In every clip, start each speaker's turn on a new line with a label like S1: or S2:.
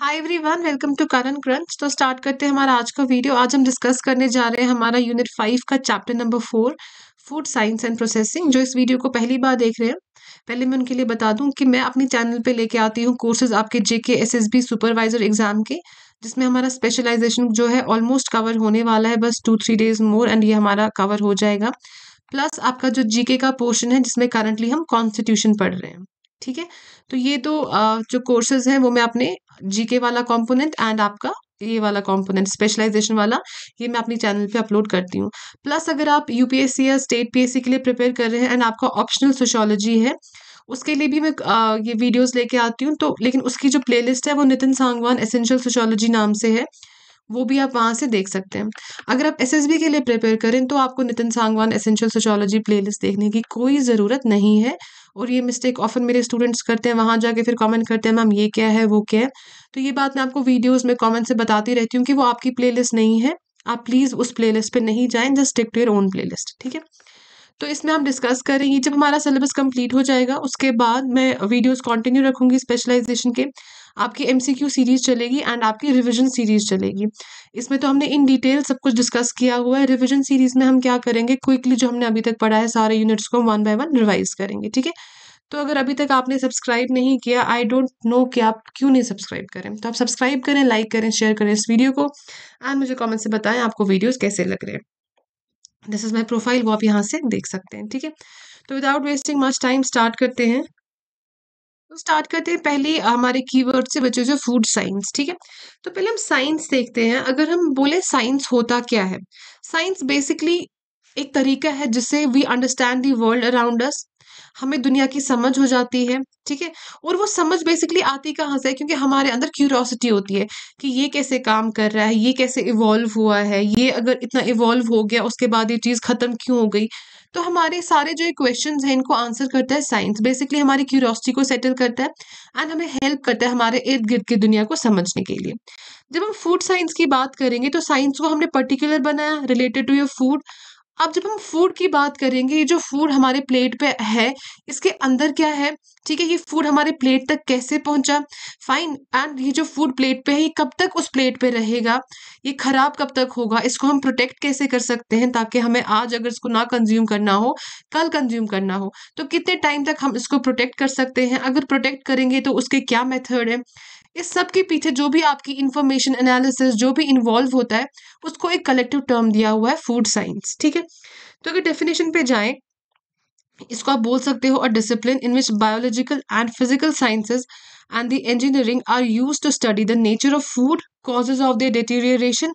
S1: Hi everyone welcome to Karan crunch तो start करते हैं हमारा आज का वीडियो आज हम डिस्कस करने जा रहे हैं हमारा यूनिट फाइव का chapter number four food science and processing जो इस वीडियो को पहली बार देख रहे हैं पहले मैं उनके लिए बता दूं कि मैं अपने चैनल पे लेके आती हूँ कोर्सेज आपके जेके के सुपरवाइजर एग्जाम के जिसमें हमारा स्पेशलाइजेशन जो है ऑलमोस्ट कवर होने वाला है बस two three days more and ये हमारा कवर हो जाएगा प्लस आपका जो जीके का पोर्शन है जिसमें करंटली हम कॉन्स्टिट्यूशन पढ़ रहे हैं ठीक है तो ये तो जो कोर्सेज हैं वो मैं अपने जीके वाला कॉम्पोनेंट एंड आपका ये वाला कंपोनेंट स्पेशलाइजेशन वाला ये मैं अपनी चैनल पे अपलोड करती हूँ प्लस अगर आप यूपीएससी या स्टेट पीएससी के लिए प्रिपेयर कर रहे हैं एंड आपका ऑप्शनल सोशोलॉजी है उसके लिए भी मैं ये वीडियोस लेके आती हूँ तो लेकिन उसकी जो प्लेलिस्ट है वो नितिन सांगवान एसेंशियल सोशोलॉजी नाम से है वो भी आप वहाँ से देख सकते हैं अगर आप एस के लिए प्रिपेयर करें तो आपको Nitin Sangwan essential sociology playlist देखने की कोई ज़रूरत नहीं है और ये मिस्टेक ऑफन मेरे स्टूडेंट्स करते हैं वहाँ जाके फिर कमेंट करते हैं मैम ये क्या है वो क्या है तो ये बात मैं आपको वीडियोज़ में कमेंट से बताती रहती हूँ कि वो आपकी प्लेलिस्ट नहीं है आप प्लीज़ उस लिस्ट पर नहीं जाएं just stick to your own list ठीक है तो इसमें हम डिस्कस करेंगे जब हमारा सिलेबस कंप्लीट हो जाएगा उसके बाद मैं वीडियोस कंटिन्यू रखूँगी स्पेशलाइजेशन के आपकी एम सीरीज़ चलेगी एंड आपकी रिविजन सीरीज़ चलेगी इसमें तो हमने इन डिटेल सब कुछ डिस्कस किया हुआ है रिविजन सीरीज़ में हम क्या करेंगे क्विकली जो हमने अभी तक पढ़ा है सारे यूनिट्स को वन बाय वन रिवाइज करेंगे ठीक है तो अगर अभी तक आपने सब्सक्राइब नहीं किया आई डोंट नो कि आप क्यों नहीं सब्सक्राइब करें तो आप सब्सक्राइब करें लाइक करें शेयर करें इस वीडियो को एंड मुझे कमेंट से बताएं आपको वीडियोस कैसे लग रहे हैं दिस इज़ माई प्रोफाइल वो आप यहाँ से देख सकते हैं ठीक है तो without wasting much time start करते हैं स्टार्ट करते हैं पहले हमारे कीवर्ड से बच्चों जो फूड साइंस ठीक है तो पहले हम साइंस देखते हैं अगर हम बोले साइंस होता क्या है साइंस बेसिकली एक तरीका है जिससे we understand the world around us हमें दुनिया की समझ हो जाती है ठीक है और वो समझ बेसिकली आती कहाँ से क्योंकि हमारे अंदर क्यूरोसिटी होती है कि ये कैसे काम कर रहा है ये कैसे इवॉल्व हुआ है ये अगर इतना इवॉल्व हो गया उसके बाद ये चीज़ ख़त्म क्यों हो गई तो हमारे सारे जो क्वेश्चन हैं इनको आंसर करता है साइंस बेसिकली हमारी क्यूरोसिटी को सेटल करता है एंड हमें हेल्प करता है हमारे इर्द गिर्द की दुनिया को समझने के लिए जब हम फूड साइंस की बात करेंगे तो साइंस को हमने पर्टिकुलर बनाया रिलेटेड टू योर फूड अब जब हम फूड की बात करेंगे ये जो फूड हमारे प्लेट पे है इसके अंदर क्या है ठीक है ये फूड हमारे प्लेट तक कैसे पहुंचा फाइन एंड ये जो फूड प्लेट पे है ये कब तक उस प्लेट पे रहेगा ये खराब कब तक होगा इसको हम प्रोटेक्ट कैसे कर सकते हैं ताकि हमें आज अगर इसको ना कंज्यूम करना हो कल कंज्यूम करना हो तो कितने टाइम तक हम इसको प्रोटेक्ट कर सकते हैं अगर प्रोटेक्ट करेंगे तो उसके क्या मेथड है इस सब के पीछे जो भी आपकी इंफॉर्मेशन एनालिसिस जो भी इन्वॉल्व होता है उसको एक कलेक्टिव टर्म दिया हुआ है फूड साइंस ठीक है तो अगर डेफिनेशन पे जाए इसको आप बोल सकते हो a discipline in which biological and physical sciences and the engineering are use to study the nature of food causes of the deterioration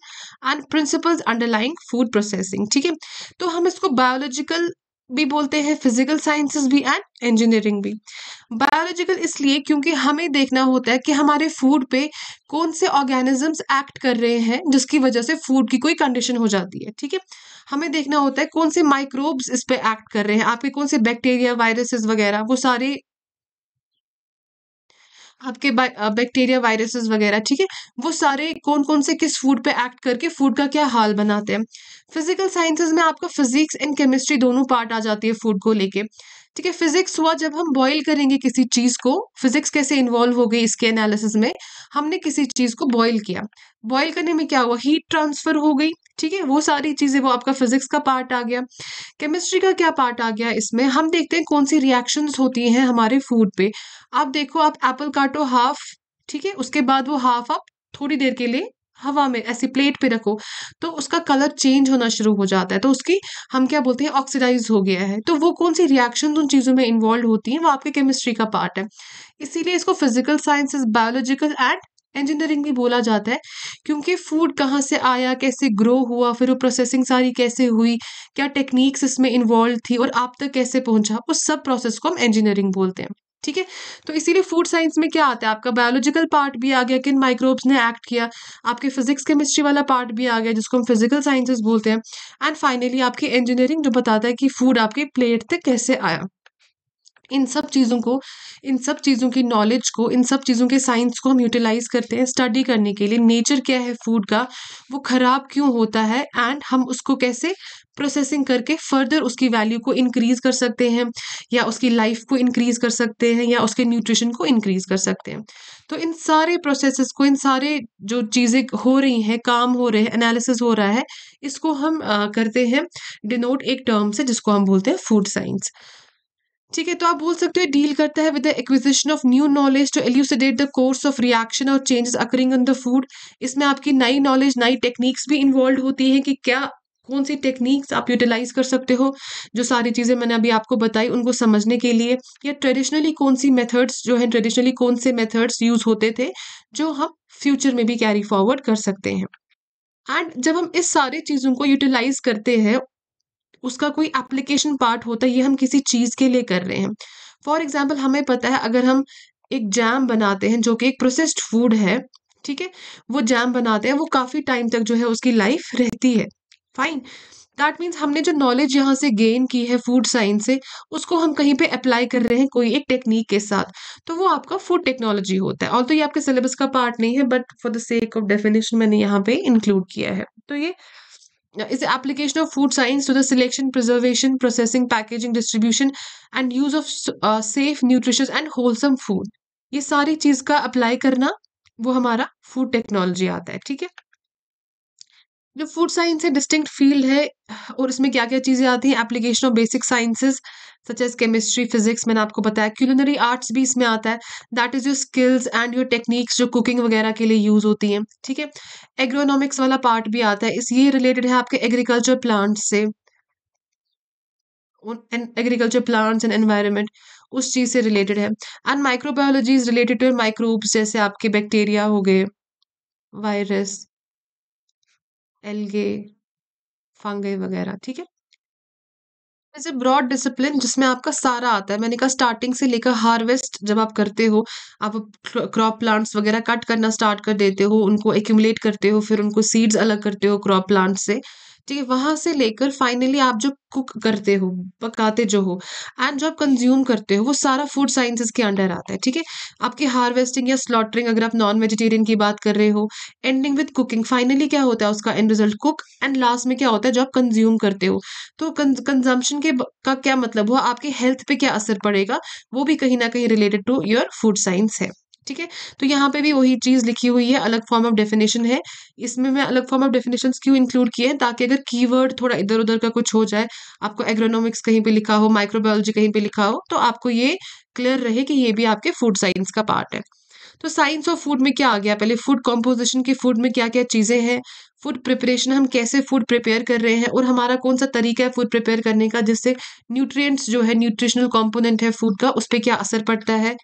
S1: and principles underlying food processing ठीक है तो हम इसको बायोलॉजिकल भी बोलते हैं फिजिकल साइंसेस भी and engineering भी बायोलॉजिकल इसलिए क्योंकि हमें देखना होता है कि हमारे फूड पे कौन से ऑर्गेनिजम्स एक्ट कर रहे हैं जिसकी वजह से फूड की कोई कंडीशन हो जाती है ठीक है हमें देखना होता है कौन से माइक्रोब्स इस पर एक्ट कर रहे हैं आपके कौन से बैक्टीरिया वायरसेस वगैरह वो सारे आपके बैक्टीरिया वायरसेस वगैरह ठीक है वो सारे कौन कौन से किस फूड पे एक्ट करके फूड का क्या हाल बनाते हैं फिजिकल साइंसेज में आपका फिजिक्स एंड केमिस्ट्री दोनों पार्ट आ जाती है फूड को लेके ठीक है फिजिक्स हुआ जब हम बॉईल करेंगे किसी चीज को फिजिक्स कैसे इन्वॉल्व हो गई इसके एनालिसिस में हमने किसी चीज को बॉईल किया बॉईल करने में क्या हुआ हीट ट्रांसफर हो गई ठीक है वो सारी चीजें वो आपका फिजिक्स का पार्ट आ गया केमिस्ट्री का क्या पार्ट आ गया इसमें हम देखते हैं कौन सी रिएक्शंस होती हैं हमारे फूड पे आप देखो आप एप्पल काटो हाफ ठीक है उसके बाद वो हाफ आप थोड़ी देर के लिए हवा में ऐसी प्लेट पे रखो तो उसका कलर चेंज होना शुरू हो जाता है तो उसकी हम क्या बोलते हैं ऑक्सीडाइज हो गया है तो वो कौन सी रिएक्शन उन चीज़ों में इन्वॉल्व होती हैं वो आपके केमिस्ट्री का पार्ट है इसीलिए इसको physical sciences biological and engineering भी बोला जाता है क्योंकि फूड कहाँ से आया कैसे ग्रो हुआ फिर वो प्रोसेसिंग सारी कैसे हुई क्या टेक्निक्स इसमें इन्वॉल्व थी और आप तक कैसे पहुंचा उस सब प्रोसेस को हम इंजीनियरिंग बोलते हैं ठीक है तो इसीलिए फूड साइंस में क्या आता है आपका बायोलॉजिकल पार्ट भी आ गया किन माइक्रोब्स ने एक्ट किया आपके फिजिक्स केमिस्ट्री वाला पार्ट भी आ गया जिसको हम फिजिकल साइंसेस बोलते हैं एंड फाइनली आपकी इंजीनियरिंग जो बताता है कि फूड आपके प्लेट तक कैसे आया इन सब चीज़ों को इन सब चीज़ों की नॉलेज को इन सब चीज़ों के साइंस को हम यूटिलाइज करते हैं स्टडी करने के लिए नेचर क्या है फूड का वो ख़राब क्यों होता है एंड हम उसको कैसे प्रोसेसिंग करके फर्दर उसकी वैल्यू को इंक्रीज कर सकते हैं या उसकी लाइफ को इंक्रीज कर सकते हैं या उसके न्यूट्रिशन को इंक्रीज कर सकते हैं तो इन सारे प्रोसेसेस को इन सारे जो चीज़ें हो रही हैं काम हो रहे हैं एनालिसिस हो रहा है इसको हम आ, करते हैं डिनोट एक टर्म से जिसको हम बोलते हैं फूड साइंस ठीक है तो आप बोल सकते हो डील करता है with the acquisition of new knowledge to elucidate the course of reaction और changes occurring on the food इसमें आपकी नई नॉलेज नई टेक्निक्स भी इन्वॉल्व होती हैं कि क्या कौन सी टेक्निक्स आप यूटिलाइज कर सकते हो जो सारी चीज़ें मैंने अभी आपको बताई उनको समझने के लिए या ट्रेडिशनली कौन सी मेथड्स जो हैं ट्रेडिशनली कौन से मेथड्स यूज़ होते थे जो हम फ्यूचर में भी कैरी फॉरवर्ड कर सकते हैं एंड जब हम इस सारे चीज़ों को यूटिलाइज करते हैं उसका कोई एप्लीकेशन पार्ट होता है ये हम किसी चीज़ के लिए कर रहे हैं फॉर एग्जाम्पल हमें पता है अगर हम एक जैम बनाते हैं जो कि एक प्रोसेस्ड फूड है ठीक है वो जैम बनाते हैं वो काफ़ी टाइम तक जो है उसकी लाइफ रहती है फाइन दैट मीन्स हमने जो नॉलेज यहाँ से गेन की है फूड साइंस से उसको हम कहीं पे अप्लाई कर रहे हैं कोई एक टेक्निक के साथ तो वो आपका फूड टेक्नोलॉजी होता है और तो ये आपके सिलेबस का पार्ट नहीं है but for the sake of definition मैंने यहाँ पे इंक्लूड किया है तो ये is application of food science to the selection preservation processing packaging distribution and use of safe nutritious and wholesome food ये सारी चीज का अप्लाई करना वो हमारा फूड टेक्नोलॉजी आता है ठीक है जो फूड साइंस है डिस्टिंक्ट फील्ड है और इसमें क्या क्या चीज़ें आती हैं application of basic sciences such as chemistry physics मैंने आपको बताया क्यूलिनरी आर्ट्स भी इसमें आता है that is your skills and your techniques जो कुकिंग वगैरह के लिए यूज़ होती हैं ठीक है एग्रोनॉमिक्स वाला पार्ट भी आता है इस ये रिलेटेड है आपके एग्रीकल्चर प्लांट्स से एग्रीकल्चर प्लांट्स एंड एनवायरमेंट उस चीज़ से रिलेटेड है and microbiology is related to microbes जैसे आपके बैक्टीरिया हो गए वायरस एलगे फंगे वगैरह ठीक है एज ए ब्रॉड डिसिप्लिन जिसमें आपका सारा आता है मैंने कहा स्टार्टिंग से लेकर हार्वेस्ट जब आप करते हो आप क्रॉप प्लांट्स वगैरह कट करना स्टार्ट कर देते हो उनको एक्यूमुलेट करते हो फिर उनको सीड्स अलग करते हो क्रॉप प्लांट से ठीक है वहां से लेकर फाइनली आप जो कुक करते हो पकाते जो हो एंड जो आप कंज्यूम करते हो वो सारा फूड साइंसेस के अंडर आता है ठीक है आपकी हार्वेस्टिंग या स्लॉटरिंग अगर आप नॉन वेजिटेरियन की बात कर रहे हो एंडिंग विद कुकिंग फाइनली क्या होता है उसका end result cook end last में क्या होता है जो आप कंज्यूम करते हो तो कंजम्पशन के का क्या मतलब हुआ आपके हेल्थ पे क्या असर पड़ेगा वो भी कहीं ना कहीं related to your food science है ठीक है तो यहाँ पे भी वही चीज़ लिखी हुई है अलग फॉर्म ऑफ डेफिनेशन है इसमें मैं अलग फॉर्म ऑफ डेफिनेशन क्यों इंक्लूड किए हैं ताकि अगर कीवर्ड थोड़ा इधर उधर का कुछ हो जाए आपको एग्रोनॉमिक्स कहीं पे लिखा हो माइक्रोबायोलॉजी कहीं पे लिखा हो तो आपको ये क्लियर रहे कि ये भी आपके फूड साइंस का पार्ट है तो साइंस ऑफ फूड में क्या आ गया पहले फूड कॉम्पोजिशन के फूड में क्या क्या चीज़ें हैं फूड प्रिपरेशन हम कैसे फूड प्रिपेयर कर रहे हैं और हमारा कौन सा तरीका है फूड प्रिपेयर करने का जिससे न्यूट्रिएंट्स जो है न्यूट्रिशनल कंपोनेंट है फूड का उस पर क्या असर पड़ता है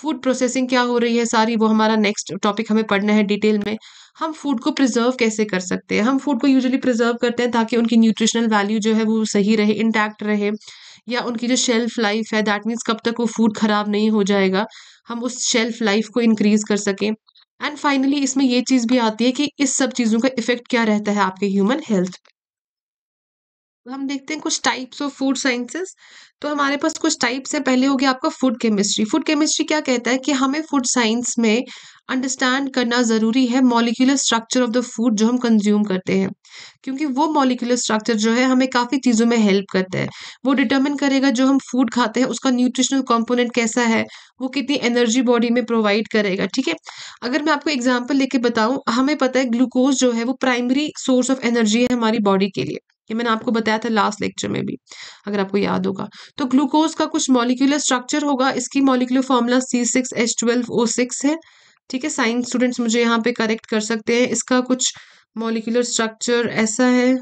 S1: फूड प्रोसेसिंग क्या हो रही है सारी वो हमारा नेक्स्ट टॉपिक हमें पढ़ना है डिटेल में हम फूड को प्रिजर्व कैसे कर सकते हैं हम फूड को यूजली प्रिजर्व करते हैं ताकि उनकी न्यूट्रिशनल वैल्यू जो है वो सही रहे इंटैक्ट रहे या उनकी जो शेल्फ लाइफ है दैट मीन्स कब तक वो फूड ख़राब नहीं हो जाएगा हम उस शेल्फ लाइफ को इंक्रीज़ कर सकें एंड फाइनली इसमें ये चीज़ भी आती है कि इस सब चीज़ों का इफेक्ट क्या रहता है आपके ह्यूमन हेल्थ पे तो हम देखते हैं कुछ टाइप्स ऑफ फूड साइंसेस तो हमारे पास कुछ टाइप्स है पहले हो गया आपका फूड केमिस्ट्री फूड केमिस्ट्री क्या कहता है कि हमें फूड साइंस में अंडरस्टैंड करना ज़रूरी है molecular structure of the food जो हम कंज्यूम करते हैं क्योंकि वो मॉलिकुलर स्ट्रक्चर जो है हमें काफ़ी चीज़ों में हेल्प करता है वो डिटर्मिन करेगा जो हम फूड खाते हैं उसका न्यूट्रिशनल कॉम्पोनेंट कैसा है वो कितनी एनर्जी बॉडी में प्रोवाइड करेगा ठीक है अगर मैं आपको एग्जाम्पल लेके बताऊँ हमें पता है ग्लूकोज जो है वो प्राइमरी सोर्स ऑफ एनर्जी है हमारी बॉडी के लिए ये मैंने आपको बताया था लास्ट लेक्चर में भी अगर आपको याद होगा तो ग्लूकोज का कुछ मॉलिक्यूलर स्ट्रक्चर होगा इसकी molecular formula C six H twelve O six है ठीक है साइंस स्टूडेंट्स मुझे यहाँ पे करेक्ट कर सकते हैं इसका कुछ मोलिकुलर स्ट्रक्चर ऐसा है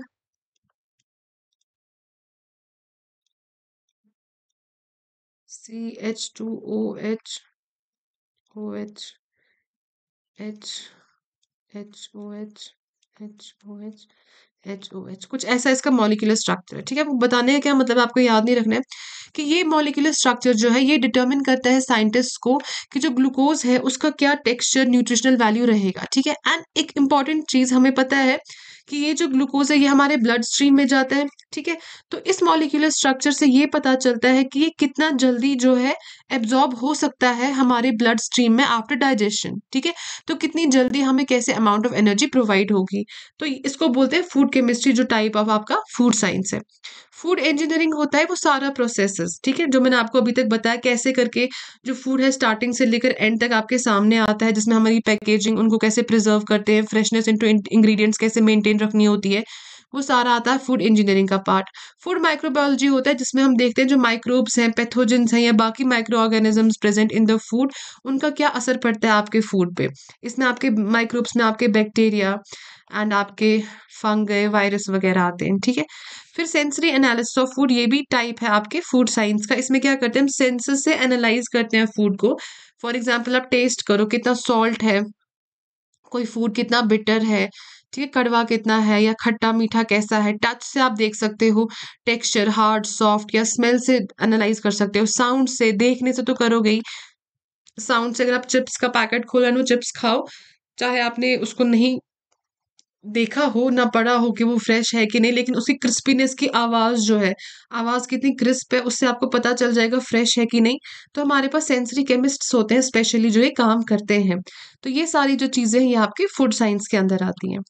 S1: C H two O H O H H H O H H O H H O H कुछ ऐसा इसका मॉलिकुलर स्ट्रक्चर है ठीक है बताने का क्या मतलब आपको याद नहीं रखना है कि ये मॉलिकुलर स्ट्रक्चर जो है ये डिटर्मिन करता है साइंटिस्ट को कि जो ग्लूकोज है उसका क्या टेक्सचर न्यूट्रिशनल वैल्यू रहेगा ठीक है एंड एक इंपॉर्टेंट चीज़ हमें पता है कि ये जो ग्लूकोज है ये हमारे ब्लड स्ट्रीम में जाता है ठीक है तो इस मॉलिक्यूलर स्ट्रक्चर से ये पता चलता है कि ये कितना जल्दी जो है एब्जॉर्ब हो सकता है हमारे ब्लड स्ट्रीम में आफ्टर डाइजेशन ठीक है तो कितनी जल्दी हमें कैसे अमाउंट ऑफ एनर्जी प्रोवाइड होगी तो इसको बोलते हैं फूड केमिस्ट्री जो टाइप ऑफ आपका फूड साइंस है फूड इंजीनियरिंग होता है वो सारा प्रोसेसेस ठीक है जो मैंने आपको अभी तक बताया कैसे करके जो फूड है स्टार्टिंग से लेकर एंड तक आपके सामने आता है जिसमें हमारी पैकेजिंग उनको कैसे प्रिजर्व करते हैं फ्रेशनेस इनटू इंग्रेडिएंट्स कैसे मेंटेन रखनी होती है वो सारा आता है फूड इंजीनियरिंग का पार्ट फूड माइक्रोबायोलॉजी होता है जिसमें हम देखते हैं जो माइक्रोब्स हैं पैथोजेंस हैं या बाकी micro organisms present in the food उनका क्या असर पड़ता है आपके फूड पे इसमें आपके माइक्रोब्स में आपके बैक्टीरिया एंड आपके फंग वायरस वगैरह आते हैं ठीक है फिर सेंसरी एनालिसिस ऑफ फूड ये भी टाइप है आपके फूड साइंस का इसमें क्या करते हैं हम सेंसर से एनालाइज करते हैं फूड को फॉर एग्जाम्पल आप टेस्ट करो कितना सॉल्ट है कोई फूड कितना बिटर है ठीक है कड़वा कितना है या खट्टा मीठा कैसा है टच से आप देख सकते हो टेक्सचर हार्ड सॉफ्ट या स्मेल से एनालाइज कर सकते हो साउंड से देखने से तो करोगे ही साउंड से अगर आप चिप्स का पैकेट खोलो वो चिप्स खाओ चाहे आपने उसको नहीं देखा हो ना पड़ा हो कि वो फ्रेश है कि नहीं लेकिन उसकी क्रिस्पीनेस की आवाज़ जो है आवाज़ कितनी क्रिस्प है उससे आपको पता चल जाएगा फ्रेश है कि नहीं तो हमारे पास सेंसरी केमिस्ट्स होते हैं स्पेशली जो ये काम करते हैं तो ये सारी जो चीज़ें हैं ये आपकी फूड साइंस के अंदर आती हैं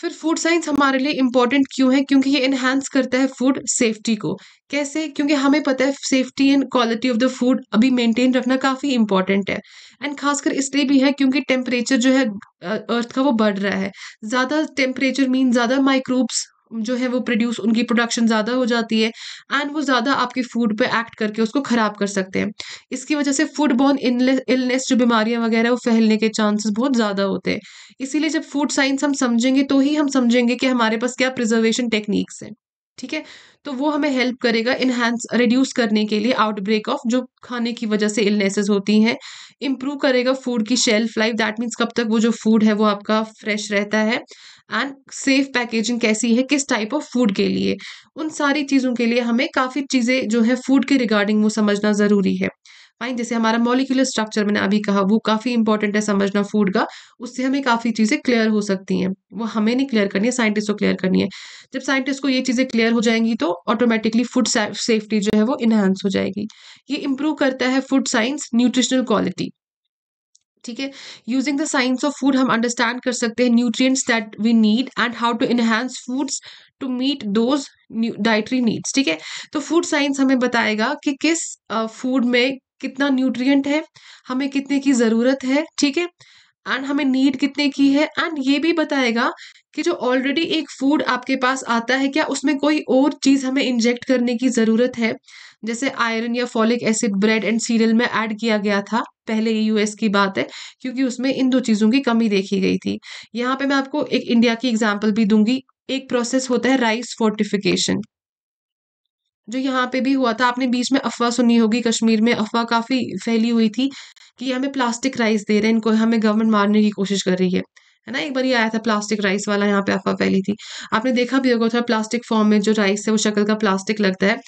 S1: फिर फूड साइंस हमारे लिए इम्पॉर्टेंट क्यों है क्योंकि ये इन्हेंस करता है फूड सेफ्टी को कैसे क्योंकि हमें पता है safety and quality of the food अभी मेंटेन रखना काफ़ी इंपॉर्टेंट है एंड खासकर इसलिए भी है क्योंकि टेम्परेचर जो है अर्थ का वो बढ़ रहा है ज़्यादा टेम्परेचर मीन ज़्यादा माइक्रोब्स जो है वो प्रोड्यूस उनकी प्रोडक्शन ज़्यादा हो जाती है एंड वो ज़्यादा आपके फूड पे एक्ट करके उसको ख़राब कर सकते हैं इसकी वजह से फूड बॉर्न इलनेस जो बीमारियां वगैरह वो फैलने के चांसेस बहुत ज़्यादा होते हैं इसीलिए जब फूड साइंस हम समझेंगे तो ही हम समझेंगे कि हमारे पास क्या प्रिजर्वेशन टेक्निक्स हैं ठीक है तो वो हमें हेल्प करेगा इन्हांस रिड्यूस करने के लिए आउटब्रेक ऑफ जो खाने की वजह से इलनेसेस होती हैं इम्प्रूव करेगा फूड की शेल्फ लाइफ दैट मीन्स कब तक वो जो फूड है वो आपका फ्रेश रहता है एंड सेफ पैकेजिंग कैसी है किस टाइप ऑफ फूड के लिए उन सारी चीज़ों के लिए हमें काफ़ी चीज़ें जो है फूड के रिगार्डिंग वो समझना ज़रूरी है फाइन जैसे हमारा मॉलिकुलर स्ट्रक्चर मैंने अभी कहा वो काफ़ी इंपॉर्टेंट है समझना फूड का उससे हमें काफ़ी चीज़ें क्लियर हो सकती हैं वो हमें नहीं क्लियर करनी है साइंटिस्ट को क्लियर करनी है जब साइंटिस्ट को ये चीज़ें क्लियर हो जाएंगी तो ऑटोमेटिकली फूड सेफ्टी जो है वो इन्हांस हो जाएगी ये इम्प्रूव करता है फूड साइंस न्यूट्रिशनल क्वालिटी ठीक है using the science of food हम अंडरस्टैंड कर सकते हैं nutrients that we need and how to enhance foods to meet those dietary needs ठीक है तो फूड साइंस हमें बताएगा कि किस फूड uh, में कितना न्यूट्रिएंट है हमें कितने की ज़रूरत है ठीक है एंड हमें नीड कितने की है एंड ये भी बताएगा कि जो ऑलरेडी एक फूड आपके पास आता है क्या उसमें कोई और चीज़ हमें इंजेक्ट करने की ज़रूरत है जैसे आयरन या folic acid bread and cereal में ऐड किया गया था पहले यूएस की बात है क्योंकि उसमें इन दो चीज़ों की कमी देखी गई थी यहाँ पे मैं आपको एक इंडिया की एग्जाम्पल भी दूंगी एक प्रोसेस होता है राइस फोर्टिफिकेशन जो यहाँ पे भी हुआ था आपने बीच में अफवाह सुनी होगी कश्मीर में अफवाह काफ़ी फैली हुई थी कि हमें प्लास्टिक राइस दे रहे हैं इनको हमें गवर्नमेंट मारने की कोशिश कर रही है है ना एक बार ये आया था प्लास्टिक राइस वाला यहाँ पे अफवाह फैली थी आपने देखा भी होगा था प्लास्टिक फॉर्म में जो राइस है वो शक्ल का प्लास्टिक लगता है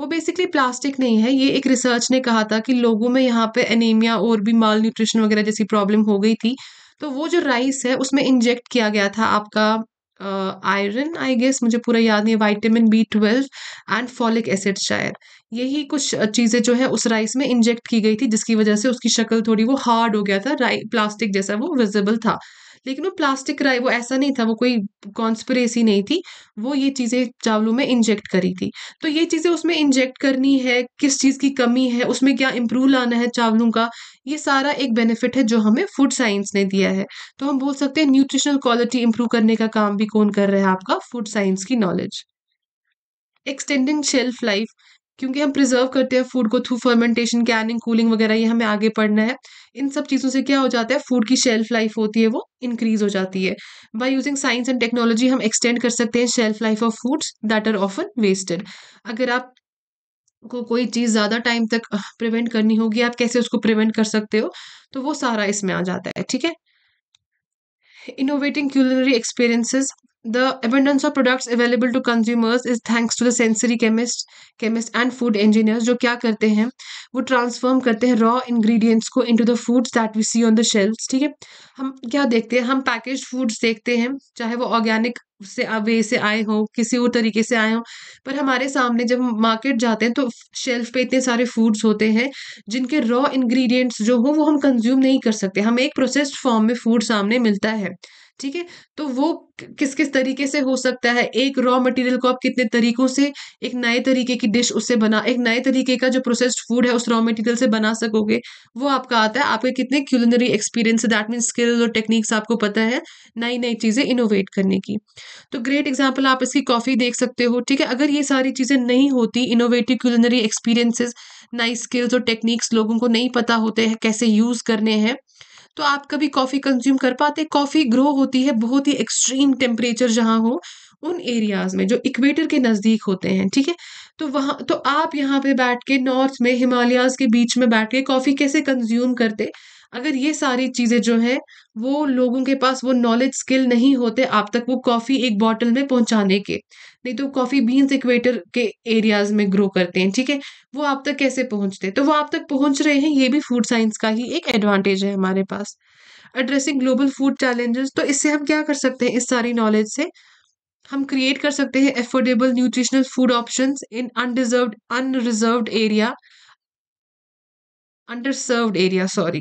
S1: वो बेसिकली प्लास्टिक नहीं है ये एक रिसर्च ने कहा था कि लोगों में यहाँ पे एनीमिया और भी माल न्यूट्रिशन वगैरह जैसी प्रॉब्लम हो गई थी तो वो जो राइस है उसमें इंजेक्ट किया गया था आपका आयरन आई गेस मुझे पूरा याद नहीं vitamin B twelve and folic acid शायद यही कुछ चीज़ें जो है उस राइस में इंजेक्ट की गई थी जिसकी वजह से उसकी शक्ल थोड़ी वो हार्ड हो गया था प्लास्टिक जैसा वो विजिबल था लेकिन वो प्लास्टिक राय वो ऐसा नहीं था वो कोई कॉन्स्परेसी नहीं थी वो ये चीज़ें चावलों में इंजेक्ट करी थी तो ये चीज़ें उसमें इंजेक्ट करनी है किस चीज़ की कमी है उसमें क्या इम्प्रूव लाना है चावलों का ये सारा एक बेनिफिट है जो हमें फूड साइंस ने दिया है तो हम बोल सकते हैं न्यूट्रिशनल क्वालिटी इंप्रूव करने का काम भी कौन कर रहा है आपका फूड साइंस की नॉलेज एक्सटेंडिंग शेल्फ लाइफ क्योंकि हम प्रिजर्व करते हैं फूड को थ्रू फर्मेंटेशन कैनिंग कूलिंग वगैरह ये हमें आगे पढ़ना है इन सब चीज़ों से क्या हो जाता है फूड की शेल्फ लाइफ होती है वो इंक्रीज हो जाती है by using science and technology हम एक्सटेंड कर सकते हैं shelf life of foods that are often wasted अगर आप को कोई चीज़ ज़्यादा टाइम तक प्रिवेंट करनी होगी आप कैसे उसको प्रिवेंट कर सकते हो तो वो सारा इसमें आ जाता है ठीक है innovating culinary experiences the abundance of products available to consumers is thanks to the sensory chemist chemist and food engineers जो क्या करते हैं वो transform करते हैं रॉ ingredients को into the foods that we see on the shelves ठीक है हम क्या देखते हैं हम पैकेज फूड्स देखते हैं चाहे वो ऑर्गेनिक से वे से आए हो किसी और तरीके से आए हो पर हमारे सामने जब हम मार्केट जाते हैं तो शेल्फ पे इतने सारे फूड्स होते हैं जिनके रॉ इंग्रेडिएंट्स जो हो वो हम कंज्यूम नहीं कर सकते हमें एक प्रोसेस्ड फॉर्म में फूड सामने मिलता है ठीक है तो वो किस किस तरीके से हो सकता है एक रॉ मटेरियल को आप कितने तरीकों से एक नए तरीके की डिश उससे बना एक नए तरीके का जो प्रोसेस्ड फूड है उस रॉ मटेरियल से बना सकोगे वो आपका आता है आपके कितने क्यूलिनरी एक्सपीरियंस है दैट मीन स्किल्स और टेक्निक्स आपको पता है नई नई चीज़ें इनोवेट करने की तो ग्रेट एग्जाम्पल आप इसकी कॉफ़ी देख सकते हो ठीक है अगर ये सारी चीज़ें नहीं होती इनोवेटिव क्यूलिनरी एक्सपीरियंसेस नई स्किल्स और टेक्निक्स लोगों को नहीं पता होते हैं कैसे यूज़ करने हैं तो आप कभी कॉफ़ी कंज्यूम कर पाते कॉफ़ी ग्रो होती है बहुत ही एक्सट्रीम टेम्परेचर जहाँ हो उन एरियाज में जो इक्वेटर के नज़दीक होते हैं ठीक है तो वहाँ तो आप यहाँ पे बैठ के नॉर्थ में हिमालयाज के बीच में बैठ के कॉफ़ी कैसे कंज्यूम करते अगर ये सारी चीज़ें जो हैं वो लोगों के पास वो नॉलेज स्किल नहीं होते आप तक वो कॉफ़ी एक बॉटल में पहुँचाने के नहीं तो कॉफ़ी बीन्स इक्वेटर के एरियाज में ग्रो करते हैं ठीक है वो आप तक कैसे पहुंचते हैं तो वो आप तक पहुंच रहे हैं ये भी फूड साइंस का ही एक एडवांटेज है हमारे पास एड्रेसिंग ग्लोबल फूड चैलेंजेस तो इससे हम क्या कर सकते हैं इस सारी नॉलेज से हम क्रिएट कर सकते हैं affordable nutritional food option in undeserve unreserve area underserved area sorry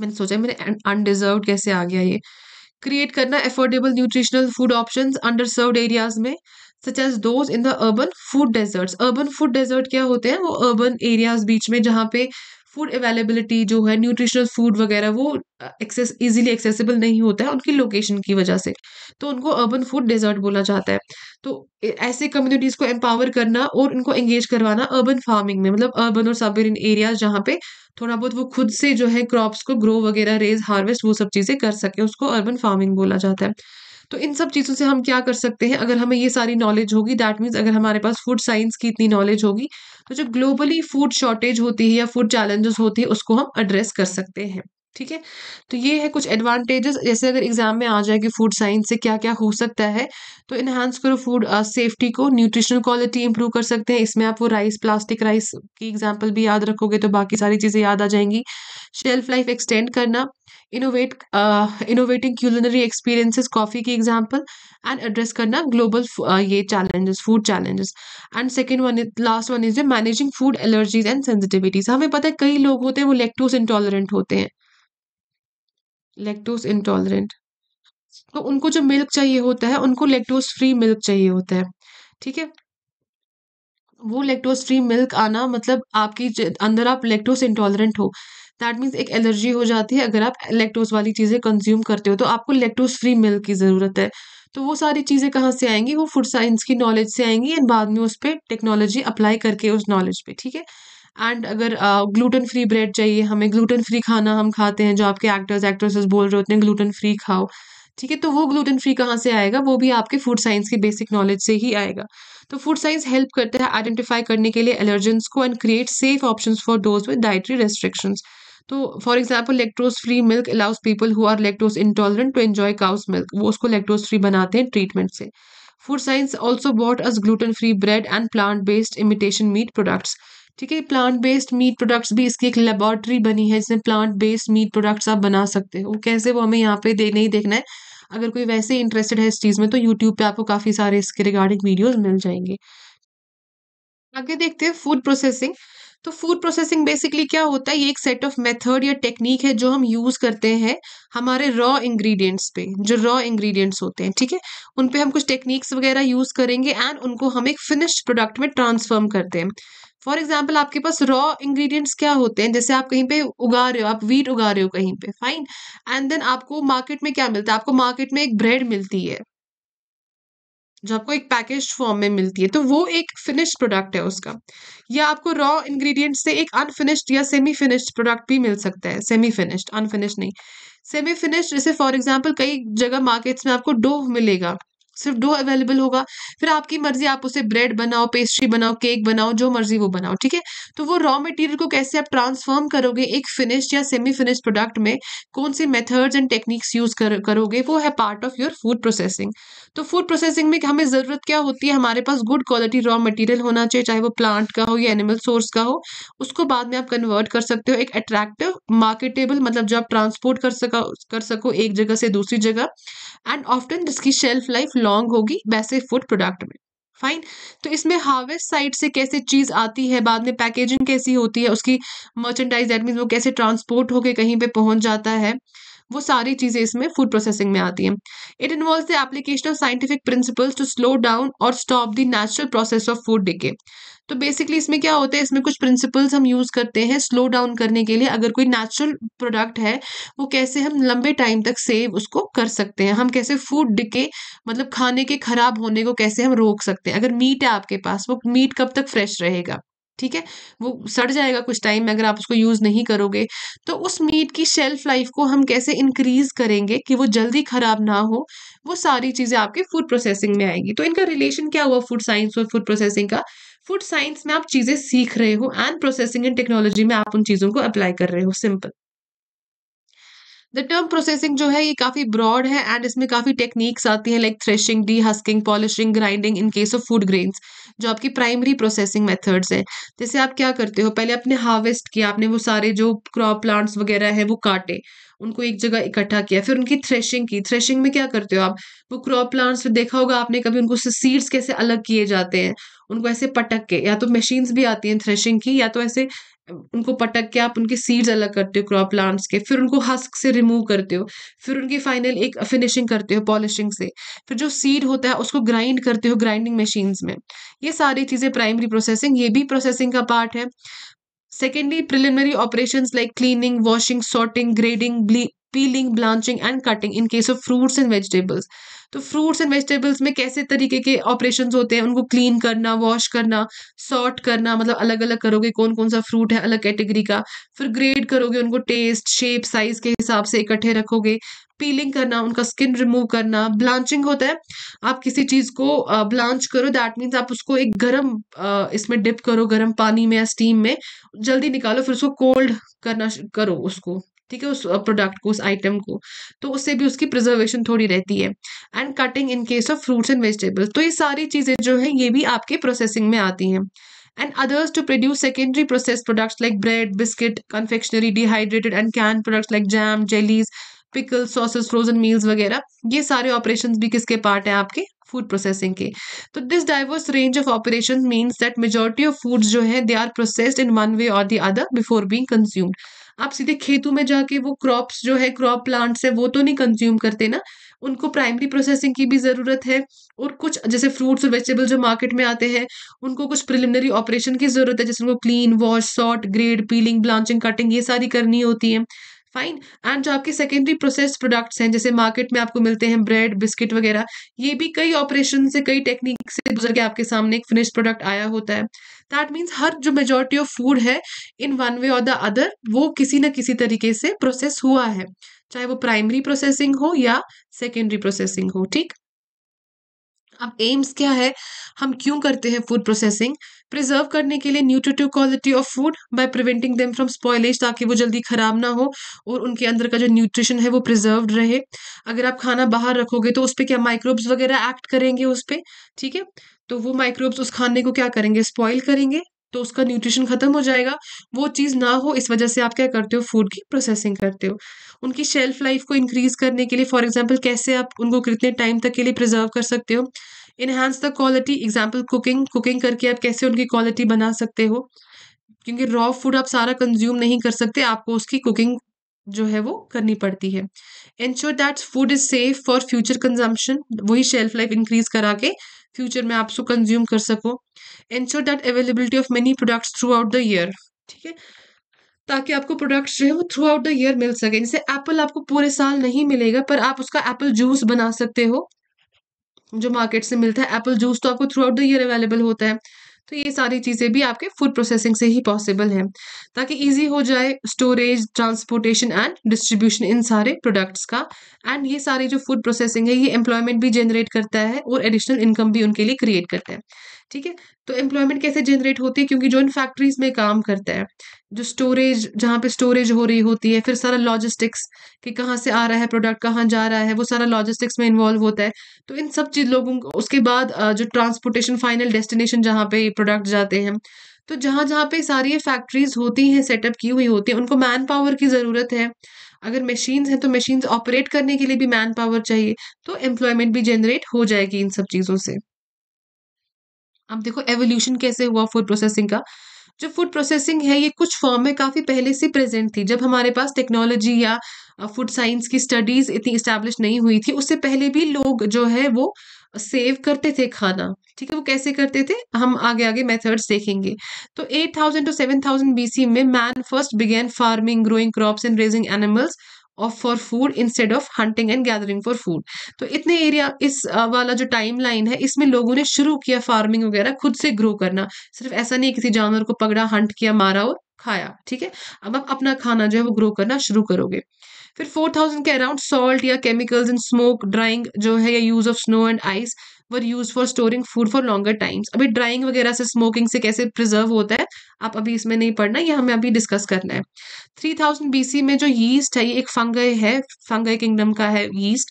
S1: मैंने सोचा मेरे अनडिजर्व कैसे आ गया ये क्रिएट करना affordable nutritional food option under serve areas में such as those in the urban food deserts urban food desert क्या होते हैं वो अर्बन एरियाज बीच में जहाँ पे फूड अवेलेबिलिटी जो है न्यूट्रिशनल फूड वगैरह वो एक्सेस इजीली एक्सेसिबल नहीं होता है उनकी लोकेशन की वजह से तो उनको अर्बन फूड डेजर्ट बोला जाता है तो ऐसे कम्युनिटीज़ को एम्पावर करना और उनको एंगेज करवाना अर्बन फार्मिंग में मतलब अर्बन और सबर्बन एरियाज जहाँ पे थोड़ा बहुत वो खुद से जो है क्रॉप्स को ग्रो वगैरह रेज हार्वेस्ट वो सब चीज़ें कर सके उसको अर्बन फार्मिंग बोला जाता है तो इन सब चीज़ों से हम क्या कर सकते हैं अगर हमें ये सारी नॉलेज होगी दैट मीन्स अगर हमारे पास फूड साइंस की इतनी नॉलेज होगी तो जो ग्लोबली फूड शॉर्टेज होती है या फूड चैलेंजेस होती है उसको हम एड्रेस कर सकते हैं ठीक है तो ये है कुछ एडवांटेजेस जैसे अगर एग्जाम में आ जाए कि फूड साइंस से क्या क्या हो सकता है तो इन्हांस करो फूड सेफ्टी uh, को न्यूट्रिशनल क्वालिटी इंप्रूव कर सकते हैं इसमें आप वो राइस प्लास्टिक राइस की एग्जाम्पल भी याद रखोगे तो बाकी सारी चीज़ें याद आ जाएंगी शेल्फ लाइफ एक्सटेंड करना innovate innovating culinary experiences coffee की एग्जाम्पल एंड एड्रेस करना ग्लोबल uh, ये challenges food challenges and second one is last one is managing food allergies and sensitivities हमें पता है कई लोग होते हैं वो लेक्टोज इंटॉलरेंट होते हैं लेक्टोज इंटॉलरेंट तो उनको जो मिल्क चाहिए होता है उनको लेक्टोज फ्री मिल्क चाहिए होता है ठीक है वो लेक्टोज फ्री मिल्क आना मतलब आपकी अंदर आप लेक्टोज इंटॉलरेंट हो दैट मीन्स एक एलर्जी हो जाती है अगर आप लेक्टोज वाली चीज़ें कंज्यूम करते हो तो आपको लेक्टोज फ्री मिल्क की ज़रूरत है तो वो सारी चीज़ें कहाँ से आएंगी वो फूड साइंस की नॉलेज से आएंगी एंड बाद में उस पर टेक्नोलॉजी अप्लाई करके उस नॉलेज पे ठीक है एंड अगर ग्लूटन फ्री ब्रेड चाहिए हमें ग्लूटन फ्री खाना हम खाते हैं जो आपके एक्टर्स एक्ट्रेसेस बोल रहे होते हैं ग्लूटन फ्री खाओ ठीक है तो वो ग्लूटेन फ्री कहाँ से आएगा वो भी आपके फूड साइंस की बेसिक नॉलेज से ही आएगा तो फूड साइंस हेल्प करता है आइडेंटिफाई करने के लिए एलर्जेंस को and create safe option for those with dietary restrictions तो for example lactose free milk allows people who are lactose intolerant to enjoy cow's milk वो उसको लेक्टोज फ्री बनाते हैं ट्रीटमेंट से food science also bought us gluten free bread and plant based imitation meat products ठीक है plant based meat products भी इसकी एक लेबोरेटरी बनी है जिसमें प्लांट बेस्ड मीट प्रोडक्ट्स आप बना सकते हो कैसे वो हमें यहाँ पे दे नहीं देखना है अगर कोई वैसे इंटरेस्टेड है इस चीज़ में तो यूट्यूब पे आपको काफ़ी सारे इसके रिगार्डिंग वीडियोज मिल जाएंगे आगे देखते हैं फूड प्रोसेसिंग तो फूड प्रोसेसिंग बेसिकली क्या होता है ये एक सेट ऑफ मेथड या टेक्निक है जो हम यूज़ करते हैं हमारे रॉ इंग्रेडिएंट्स पे जो रॉ इंग्रेडिएंट्स होते हैं ठीक है उन पे हम कुछ टेक्निक्स वगैरह यूज़ करेंगे एंड उनको हम एक फिनिश्ड प्रोडक्ट में ट्रांसफर्म करते हैं फॉर एग्जाम्पल आपके पास रॉ इंग्रीडियंट्स क्या होते हैं जैसे आप कहीं पे उगा रहे हो आप वीट उगा रहे हो कहीं पे फाइन एंड देन आपको मार्केट में क्या मिलता है आपको मार्केट में एक ब्रेड मिलती है जो आपको एक पैकेज फॉर्म में मिलती है तो वो एक फिनिश्ड प्रोडक्ट है उसका या आपको रॉ इंग्रेडिएंट्स से एक अनफिनिश्ड या सेमी फिनिश्ड प्रोडक्ट भी मिल सकता है सेमी फिनिश्ड अनफिनिश्ड नहीं सेमी फिनिश्ड जैसे फॉर एग्जाम्पल कई जगह मार्केट्स में आपको डोव मिलेगा सिर्फ डो अवेलेबल होगा फिर आपकी मर्जी आप उसे ब्रेड बनाओ पेस्ट्री बनाओ केक बनाओ जो मर्जी वो बनाओ ठीक है तो वो रॉ मटेरियल को कैसे आप ट्रांसफॉर्म करोगे एक फिनिश्ड या सेमी फिनिश्ड प्रोडक्ट में कौन से मेथड्स एंड टेक्निक्स यूज कर, करोगे वो है part of your food processing तो फूड प्रोसेसिंग में हमें ज़रूरत क्या होती है हमारे पास गुड क्वालिटी रॉ मटेरियल होना चाहिए चाहे वो प्लांट का हो या एनिमल सोर्स का हो उसको बाद में आप कन्वर्ट कर सकते हो एक अट्रैक्टिव मार्केटेबल मतलब जो आप ट्रांसपोर्ट कर सको कर सको एक जगह से दूसरी जगह एंड ऑफ्टन जिसकी शेल्फ लाइफ लॉन्ग होगी वैसे फूड प्रोडक्ट में फाइन तो इसमें हार्वेस्ट साइट से कैसे चीज आती है बाद में पैकेजिंग कैसी होती है उसकी मर्चेंडाइज दैट मीन वो कैसे ट्रांसपोर्ट होकर कहीं पे पहुंच जाता है वो सारी चीज़ें इसमें फूड प्रोसेसिंग में आती हैं it involve the application of scientific principles to slow down और stop the natural process of food decay तो बेसिकली इसमें क्या होता है इसमें कुछ प्रिंसिपल्स हम यूज़ करते हैं स्लो डाउन करने के लिए अगर कोई नेचुरल प्रोडक्ट है वो कैसे हम लंबे टाइम तक सेव उसको कर सकते हैं हम कैसे फूड डिके मतलब खाने के ख़राब होने को कैसे हम रोक सकते हैं अगर मीट है आपके पास वो मीट कब तक फ्रेश रहेगा ठीक है वो सड़ जाएगा कुछ टाइम में अगर आप उसको यूज़ नहीं करोगे तो उस मीट की शेल्फ लाइफ को हम कैसे इंक्रीज करेंगे कि वो जल्दी ख़राब ना हो वो सारी चीज़ें आपके फूड प्रोसेसिंग में आएंगी तो इनका रिलेशन क्या हुआ फूड साइंस और फूड प्रोसेसिंग का फूड साइंस में आप चीजें सीख रहे हो एंड प्रोसेसिंग एंड टेक्नोलॉजी में आप उन चीजों को अप्लाई कर रहे हो सिंपल द टर्म प्रोसेसिंग जो है ये काफ़ी ब्रॉड है एंड इसमें काफ़ी टेक्निक्स आती हैं like threshing dehusking polishing grinding in case of food grains जो आपकी प्राइमरी प्रोसेसिंग मेथड्स हैं जैसे आप क्या करते हो पहले आपने हार्वेस्ट किया आपने वो सारे जो क्रॉप प्लांट्स वगैरह हैं वो काटे उनको एक जगह इकट्ठा किया फिर उनकी थ्रेशिंग की थ्रेशिंग में क्या करते हो आप वो क्रॉप प्लांट्स में देखा होगा आपने कभी उनको सीड्स कैसे अलग किए जाते हैं उनको ऐसे पटक के या तो मशीन्स भी आती हैं थ्रेशिंग की या तो ऐसे उनको पटक के आप उनके सीड्स अलग करते हो क्रॉप प्लांट्स के फिर उनको हस्क से रिमूव करते हो फिर उनकी फाइनल एक फिनिशिंग करते हो पॉलिशिंग से फिर जो सीड होता है उसको ग्राइंड करते हो ग्राइंडिंग मशीन्स में ये सारी चीज़ें प्राइमरी प्रोसेसिंग ये भी प्रोसेसिंग का पार्ट है Secondly, preliminary operations like cleaning, washing, sorting, grading, peeling, blanching, and cutting in case of fruits and vegetables. तो फ्रूट्स एंड वेजिटेबल्स में कैसे तरीके के ऑपरेशन होते हैं उनको क्लीन करना वॉश करना सॉर्ट करना मतलब अलग अलग करोगे कौन कौन सा फ्रूट है अलग कैटेगरी का फिर ग्रेड करोगे उनको टेस्ट शेप साइज के हिसाब से इकट्ठे रखोगे पीलिंग करना उनका स्किन रिमूव करना ब्लांचिंग होता है आप किसी चीज को ब्लांच करो दैट मीन्स आप उसको एक गर्म इसमें डिप करो गर्म पानी में या स्टीम में जल्दी निकालो फिर उसको कोल्ड करना करो उसको ठीक है उस प्रोडक्ट को उस आइटम को तो उससे भी उसकी प्रिजर्वेशन थोड़ी रहती है and cutting in case of fruits and vegetables तो ये सारी चीज़ें जो है ये भी आपके प्रोसेसिंग में आती हैं and others to produce secondary process products like bread biscuit confectionery dehydrated and can products like jam jellies, pickle sauces frozen meals वगैरह ये सारे ऑपरेशन भी किसके पार्ट हैं आपके फूड प्रोसेसिंग के तो this diverse range of operation means that majority of foods जो है they are processed in one way और the other before being consumed आप सीधे खेतों में जाके वो क्रॉप्स जो है क्रॉप प्लांट्स है वो तो नहीं कंज्यूम करते ना उनको प्राइमरी प्रोसेसिंग की भी ज़रूरत है और कुछ जैसे फ्रूट्स और वेजिटेबल जो मार्केट में आते हैं उनको कुछ प्रिलिमिनरी ऑपरेशन की ज़रूरत है जैसे उनको clean wash sort grade peeling blanching cutting ये सारी करनी होती है फाइन एंड जो आपके सेकेंडरी प्रोसेस प्रोडक्ट्स हैं जैसे मार्केट में आपको मिलते हैं ब्रेड बिस्किट वगैरह ये भी कई ऑपरेशन से कई टेक्निक से गुजर के आपके सामने एक फिनिश प्रोडक्ट आया होता है दैट मीन्स हर जो मेजोरिटी ऑफ फूड है इन वन वे और द अदर वो किसी न किसी तरीके से प्रोसेस हुआ है चाहे वो प्राइमरी प्रोसेसिंग हो या सेकेंडरी प्रोसेसिंग हो ठीक अब एम्स क्या है हम क्यों करते हैं फूड प्रोसेसिंग प्रिजर्व करने के लिए nutritive quality of food by preventing them from spoilage ताकि वो जल्दी ख़राब ना हो और उनके अंदर का जो न्यूट्रिशन है वो प्रिजर्व रहे अगर आप खाना बाहर रखोगे तो उस पर क्या माइक्रोब्स वगैरह एक्ट करेंगे उस पर ठीक है तो वो माइक्रोब्स उस खाने को क्या करेंगे स्पॉइल करेंगे तो उसका न्यूट्रिशन खत्म हो जाएगा वो चीज़ ना हो इस वजह से आप क्या करते हो फूड की प्रोसेसिंग करते हो उनकी शेल्फ लाइफ को इंक्रीज करने के लिए फॉर एग्जाम्पल कैसे आप उनको कितने टाइम तक के लिए प्रिजर्व कर सकते हो enhance the quality example cooking cooking करके आप कैसे उनकी क्वालिटी बना सकते हो क्योंकि रॉ फूड आप सारा कंज्यूम नहीं कर सकते आपको उसकी कुकिंग जो है वो करनी पड़ती है ensure that food is safe for future consumption वही शेल्फ लाइफ इंक्रीज करा के फ्यूचर में आप उसको कंज्यूम कर सको ensure that availability of many products throughout the year ठीक है ताकि आपको प्रोडक्ट्स जो है वो थ्रू आउट द ईयर मिल सके जैसे एप्पल आपको पूरे साल नहीं मिलेगा पर आप उसका एप्पल जूस बना सकते हो जो मार्केट से मिलता है एप्पल जूस तो आपको throughout the year available होता है तो ये सारी चीज़ें भी आपके फूड प्रोसेसिंग से ही पॉसिबल है ताकि इजी हो जाए स्टोरेज ट्रांसपोर्टेशन एंड डिस्ट्रीब्यूशन इन सारे प्रोडक्ट्स का एंड ये सारी जो फूड प्रोसेसिंग है ये एम्प्लॉयमेंट भी जनरेट करता है और एडिशनल इनकम भी उनके लिए क्रिएट करता है ठीक है तो एम्प्लॉयमेंट कैसे जनरेट होती है क्योंकि जो इन फैक्ट्रीज में काम करता है जो स्टोरेज जहाँ पे स्टोरेज हो रही होती है फिर सारा लॉजिस्टिक्स कि कहाँ से आ रहा है प्रोडक्ट कहाँ जा रहा है वो सारा लॉजिस्टिक्स में इन्वॉल्व होता है तो इन सब चीज़ लोगों को उसके बाद जो ट्रांसपोर्टेशन फाइनल डेस्टिनेशन जहाँ पे प्रोडक्ट जाते हैं तो जहाँ जहाँ पे सारी ये फैक्ट्रीज होती हैं सेटअप की हुई होती है उनको मैन पावर की ज़रूरत है अगर मशीन्स हैं तो मशीन्स ऑपरेट करने के लिए भी मैन पावर चाहिए तो एम्प्लॉयमेंट भी जनरेट हो जाएगी इन सब चीज़ों से अब देखो एवोल्यूशन कैसे हुआ फूड प्रोसेसिंग का जो फूड प्रोसेसिंग है ये कुछ फॉर्म में काफ़ी पहले से प्रेजेंट थी जब हमारे पास टेक्नोलॉजी या फूड साइंस की स्टडीज इतनी इस्टेब्लिश नहीं हुई थी उससे पहले भी लोग जो है वो सेव करते थे खाना ठीक है वो कैसे करते थे हम आगे आगे मेथड्स देखेंगे तो 8000 टू 7000 बीसी में man first begin farming growing crops and raising animals of for food instead of hunting and gathering for food तो इतने एरिया इस वाला जो टाइम लाइन है इसमें लोगों ने शुरू किया फार्मिंग वगैरह खुद से ग्रो करना सिर्फ ऐसा नहीं किसी जानवर को पकड़ा हंट किया मारा और खाया ठीक है अब आप अपना खाना जो है वो ग्रो करना शुरू करोगे फिर फोर थाउजेंड के अराउंड सॉल्ट या केमिकल्स इन स्मोक ड्राइंग जो है या use of snow and ice were used for storing food for longer times अभी ड्राइंग वगैरह से स्मोकिंग से कैसे प्रिजर्व होता है आप अभी इसमें नहीं पढ़ना ये हमें अभी डिस्कस करना है थ्री थाउजेंड बी सी में जो यीस्ट है ये एक फंग है फंग किंगडम का है यीस्ट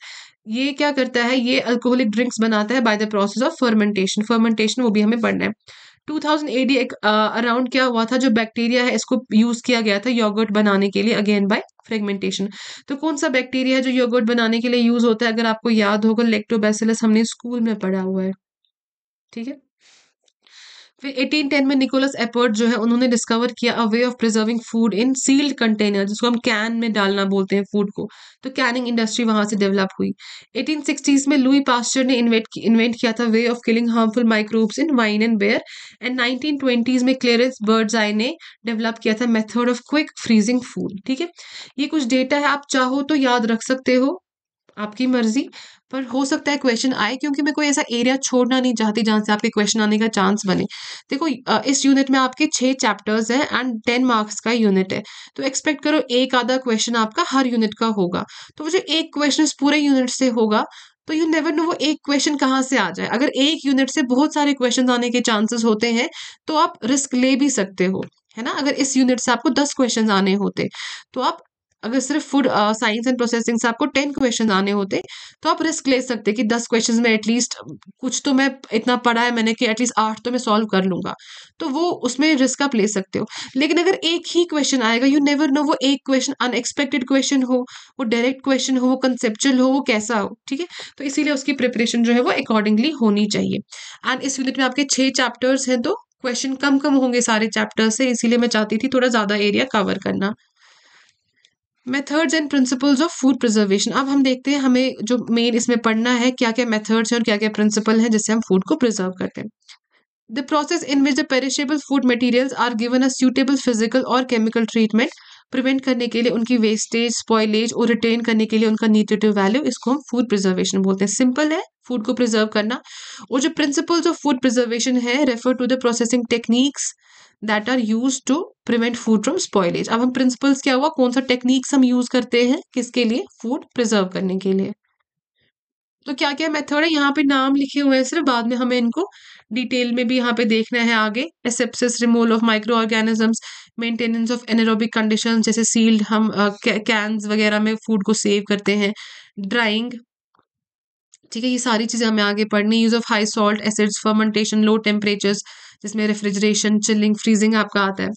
S1: ये क्या करता है ये अल्कोहलिक ड्रिंक्स बनाता है by the process of fermentation fermentation वो भी हमें पढ़ना है 2000 एडी एक अराउंड क्या हुआ था जो बैक्टीरिया है इसको यूज किया गया था योगर्ट बनाने के लिए अगेन बाय फ्रेगमेंटेशन तो कौन सा बैक्टीरिया है जो योगर्ट बनाने के लिए यूज होता है अगर आपको याद होगा लेक्टोबैसिलस हमने स्कूल में पढ़ा हुआ है ठीक है फिर 1810 में निकोलस एपर्ट जो है उन्होंने डिस्कवर किया a way of preserving food in sealed container जिसको हम कैन में डालना बोलते हैं फूड को तो कैनिंग इंडस्ट्री वहां से डेवलप हुई 1860s में लुई पास्टर ने इन्वेंट इन्वेंट किया था way of killing harmful microbes in wine and beer and nineteen में क्लियरेंस बर्ड्स आई ने डेवलप किया था method of quick freezing food ठीक है ये कुछ डेटा है आप चाहो तो याद रख सकते हो आपकी मर्जी पर हो सकता है क्वेश्चन आए क्योंकि मैं कोई ऐसा एरिया छोड़ना नहीं चाहती जहाँ से आपके क्वेश्चन आने का चांस बने देखो इस यूनिट में आपके छः चैप्टर्स हैं एंड टेन मार्क्स का यूनिट है तो एक्सपेक्ट करो एक आधा क्वेश्चन आपका हर यूनिट का होगा तो वो जो एक क्वेश्चन पूरे यूनिट से होगा तो यू नेवर नो वो एक क्वेश्चन कहाँ से आ जाए अगर एक यूनिट से बहुत सारे क्वेश्चन आने के चांसेस होते हैं तो आप रिस्क ले भी सकते हो है ना अगर इस यूनिट से आपको दस क्वेश्चन आने होते तो आप अगर सिर्फ फूड साइंस एंड प्रोसेसिंग से आपको टेन क्वेश्चन आने होते तो आप रिस्क ले सकते कि दस क्वेश्चन में एटलीस्ट um, कुछ तो मैं इतना पढ़ा है मैंने कि एटलीस्ट आठ तो मैं सॉल्व कर लूंगा तो वो उसमें रिस्क आप ले सकते हो लेकिन अगर एक ही क्वेश्चन आएगा यू नेवर नो वो एक क्वेश्चन अनएक्सपेक्टेड क्वेश्चन हो वो डायरेक्ट क्वेश्चन हो वो कंसेप्चुअल हो वो कैसा हो ठीक है तो इसीलिए उसकी प्रिपरेशन जो है वो अकॉर्डिंगली होनी चाहिए एंड इस यूनिट में आपके छः चैप्टर्स हैं तो क्वेश्चन कम कम होंगे सारे चैप्टर से इसीलिए मैं चाहती थी थोड़ा ज़्यादा एरिया कवर करना methods and principles of food preservation अब हम देखते हैं हमें जो मेन इसमें पढ़ना है क्या क्या मेथड्स हैं और क्या क्या प्रिंसिपल हैं जिससे हम फूड को प्रिजर्व करते हैं the process in which the perishable food materials are given a suitable physical और केमिकल ट्रीटमेंट प्रिवेंट करने के लिए उनकी वेस्टेज स्पॉयलेज और रिटेन करने के लिए उनका न्यूट्रिटिव वैल्यू इसको हम फूड प्रिजर्वेशन बोलते हैं सिंपल है फूड को प्रिजर्व करना और जो प्रिंसिपल्स ऑफ फूड प्रिजर्वेशन है refer to the processing techniques that are use to prevent food from spoilage अब हम प्रिंसिपल्स क्या हुआ कौन सा टेक्निक्स हम यूज करते हैं किसके लिए फूड प्रिजर्व करने के लिए तो क्या क्या मेथड है यहाँ पे नाम लिखे हुए हैं सिर्फ बाद में हमें इनको डिटेल में भी यहाँ पे देखना है आगे asepsis removal of micro organisms maintenance of anaerobic condition जैसे सील्ड हम कैंस वगैरह में फूड को सेव करते हैं ड्राइंग ठीक है ये सारी चीज़ें हमें आगे पढ़नी use of high salt acids fermentation low temperatures जिसमें रेफ्रिजरेशन चिलिंग फ्रीजिंग आपका आता है